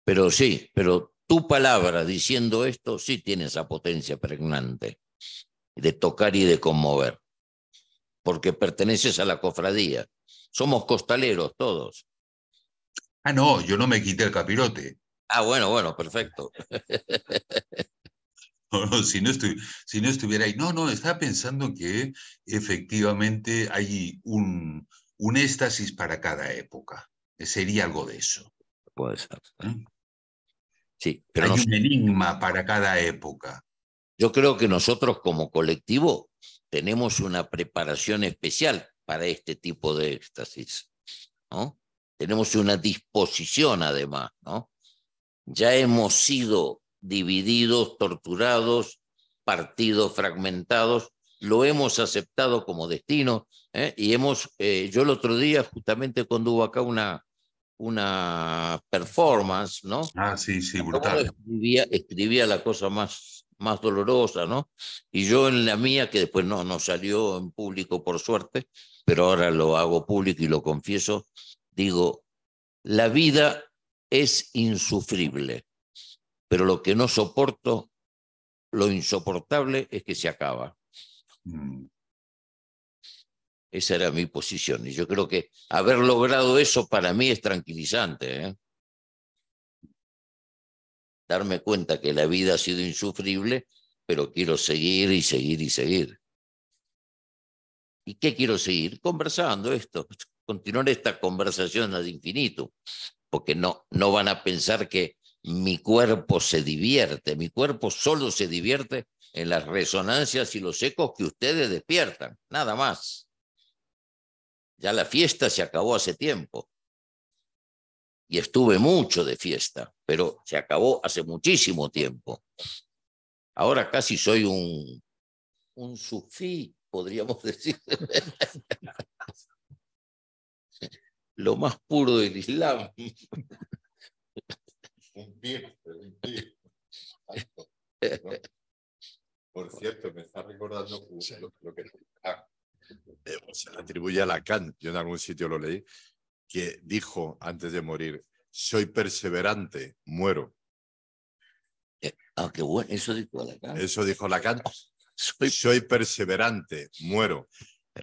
Pero sí, pero tu palabra diciendo esto sí tiene esa potencia pregnante de tocar y de conmover, porque perteneces a la cofradía. Somos costaleros todos. Ah, no, yo no me quité el capirote. Ah, bueno, bueno, perfecto. si, no estuviera ahí. No, no, estaba pensando que efectivamente hay un, un éxtasis para cada época sería algo de eso. Puede ser. ¿Eh? Sí, pero Hay un enigma para cada época. Yo creo que nosotros como colectivo tenemos una preparación especial para este tipo de éxtasis. ¿no? Tenemos una disposición además. ¿no? Ya hemos sido divididos, torturados, partidos fragmentados, lo hemos aceptado como destino ¿eh? y hemos, eh, yo el otro día justamente conduvo acá una, una performance, ¿no? Ah, sí, sí, brutal. Escribía, la cosa más, más dolorosa, ¿no? Y yo en la mía, que después no, no salió en público por suerte, pero ahora lo hago público y lo confieso, digo, la vida es insufrible, pero lo que no soporto, lo insoportable es que se acaba. Mm. Esa era mi posición. Y yo creo que haber logrado eso para mí es tranquilizante. ¿eh? Darme cuenta que la vida ha sido insufrible, pero quiero seguir y seguir y seguir. ¿Y qué quiero seguir? Conversando esto, continuar esta conversación ad infinito, porque no, no van a pensar que mi cuerpo se divierte, mi cuerpo solo se divierte en las resonancias y los ecos que ustedes despiertan, nada más. Ya la fiesta se acabó hace tiempo. Y estuve mucho de fiesta, pero se acabó hace muchísimo tiempo. Ahora casi soy un, un sufí, podríamos decir. Lo más puro del Islam. Por cierto, me está recordando lo, que... Ah, eh, se le atribuye a Lacan, yo en algún sitio lo leí, que dijo antes de morir, soy perseverante, muero. Eh, ah, bueno, eso dijo Lacan. Eso dijo Lacan, soy, perseverante, muero.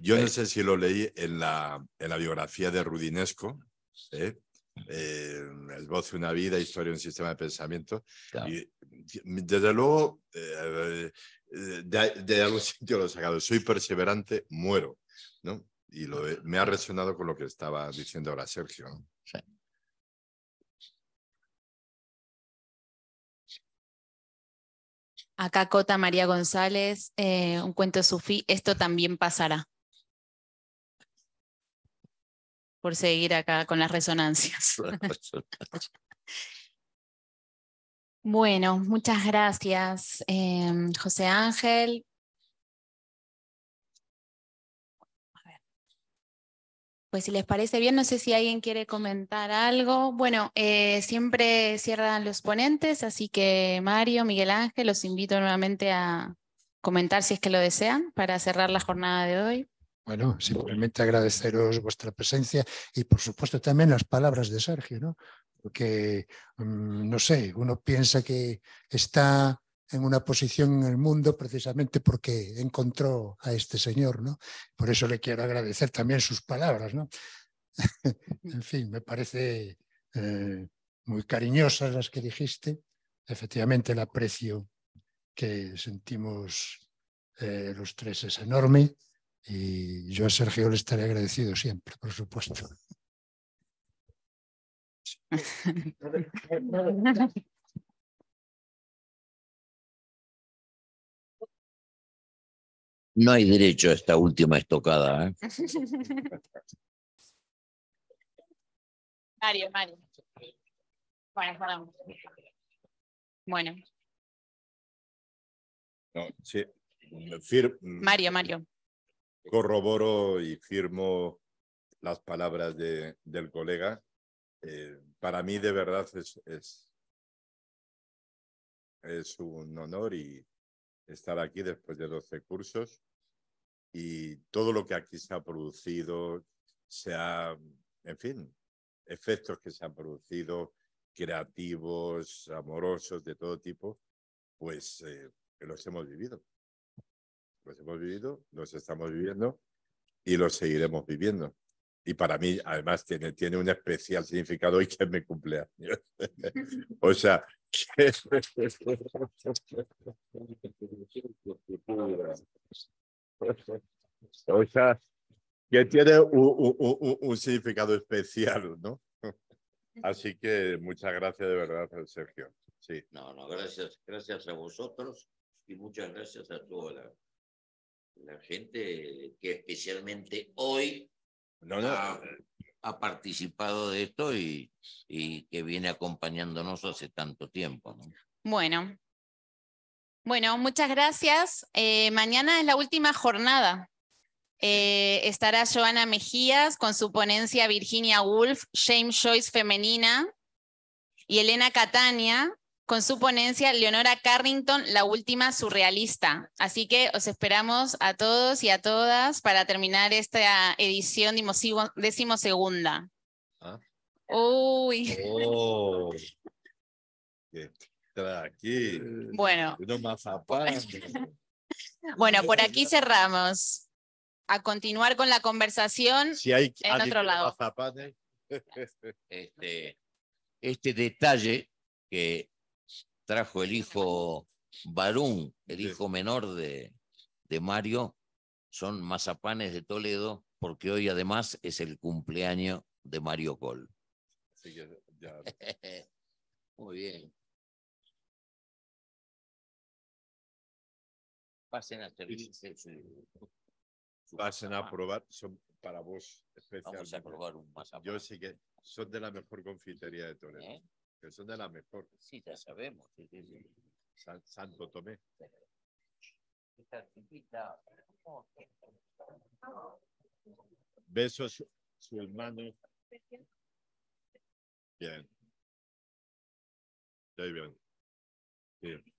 Yo no eh, sé si lo leí en la, en la biografía de Rudinesco, ¿eh? de una vida, historia de un sistema de pensamiento. Y, desde luego, eh, de algún sitio lo he sacado. Soy perseverante, muero. ¿no? Y me ha resonado con lo que estaba diciendo ahora Sergio. Acá Cota María González, eh, un cuento sufí, esto también pasará. Por seguir acá con las resonancias. Bueno, muchas gracias, em, José Ángel. Pues si les parece bien, no sé si alguien quiere comentar algo. Bueno, eh, siempre cierran los ponentes, así que Mario, Miguel Ángel, los invito nuevamente a comentar si es que lo desean para cerrar la jornada de hoy. Bueno, simplemente agradeceros vuestra presencia y por supuesto también las palabras de Sergio, ¿no? porque, mm, no sé, uno piensa que está en una posición en el mundo precisamente porque encontró a este señor, ¿no? Por eso le quiero agradecer también sus palabras, ¿no? en fin, me parece eh, muy cariñosas las que dijiste. Efectivamente, el aprecio que sentimos eh, los tres es enorme y yo a Sergio le estaré agradecido siempre, por supuesto. No hay derecho a esta última estocada. ¿eh? Mario, Mario. Bueno, Mario, Mario. Corroboro y firmo las palabras de, del colega. Eh, para mí de verdad es, un honor y estar aquí después de 12 cursos y todo lo que aquí se ha producido, se ha, en fin, efectos que se han producido, creativos, amorosos, de todo tipo, pues eh, los hemos vivido. Los hemos vivido, los estamos viviendo y los seguiremos viviendo y para mí además tiene, tiene un especial significado hoy que es mi cumpleaños. o sea, que... o sea, que tiene un, significado especial, ¿no? Así que muchas gracias de verdad, Sergio. Sí. No, no, gracias, gracias a vosotros y muchas gracias a toda la gente que especialmente hoy no, Ha, participado de esto y, que viene acompañándonos hace tanto tiempo. Bueno. Bueno, muchas gracias. Eh, mañana es la última jornada. Eh, estará Joana Mejías con su ponencia Virginia Woolf, James Joyce Femenina y Elena Catania con su ponencia Leonora Carrington, la última surrealista. Así que os esperamos a todos y a todas para terminar esta edición decimosegunda. Ah. Uy. Oh. Bueno. bueno, por aquí cerramos. A continuar con la conversación en otro lado. Este, este detalle que trajo el hijo Barún, el hijo menor de, Mario, son mazapanes de Toledo, porque hoy además es el cumpleaños de Mario Col. Muy bien. Pasen a servirse Pasen a probar, son para vos especialmente. Vamos a probar un Yo sé que son de la mejor confitería de Toledo. ¿Eh? que de la mejor. Sí, ya sabemos. Santo Tomé. Besos, su hermano. Bien. Muy bien. bien.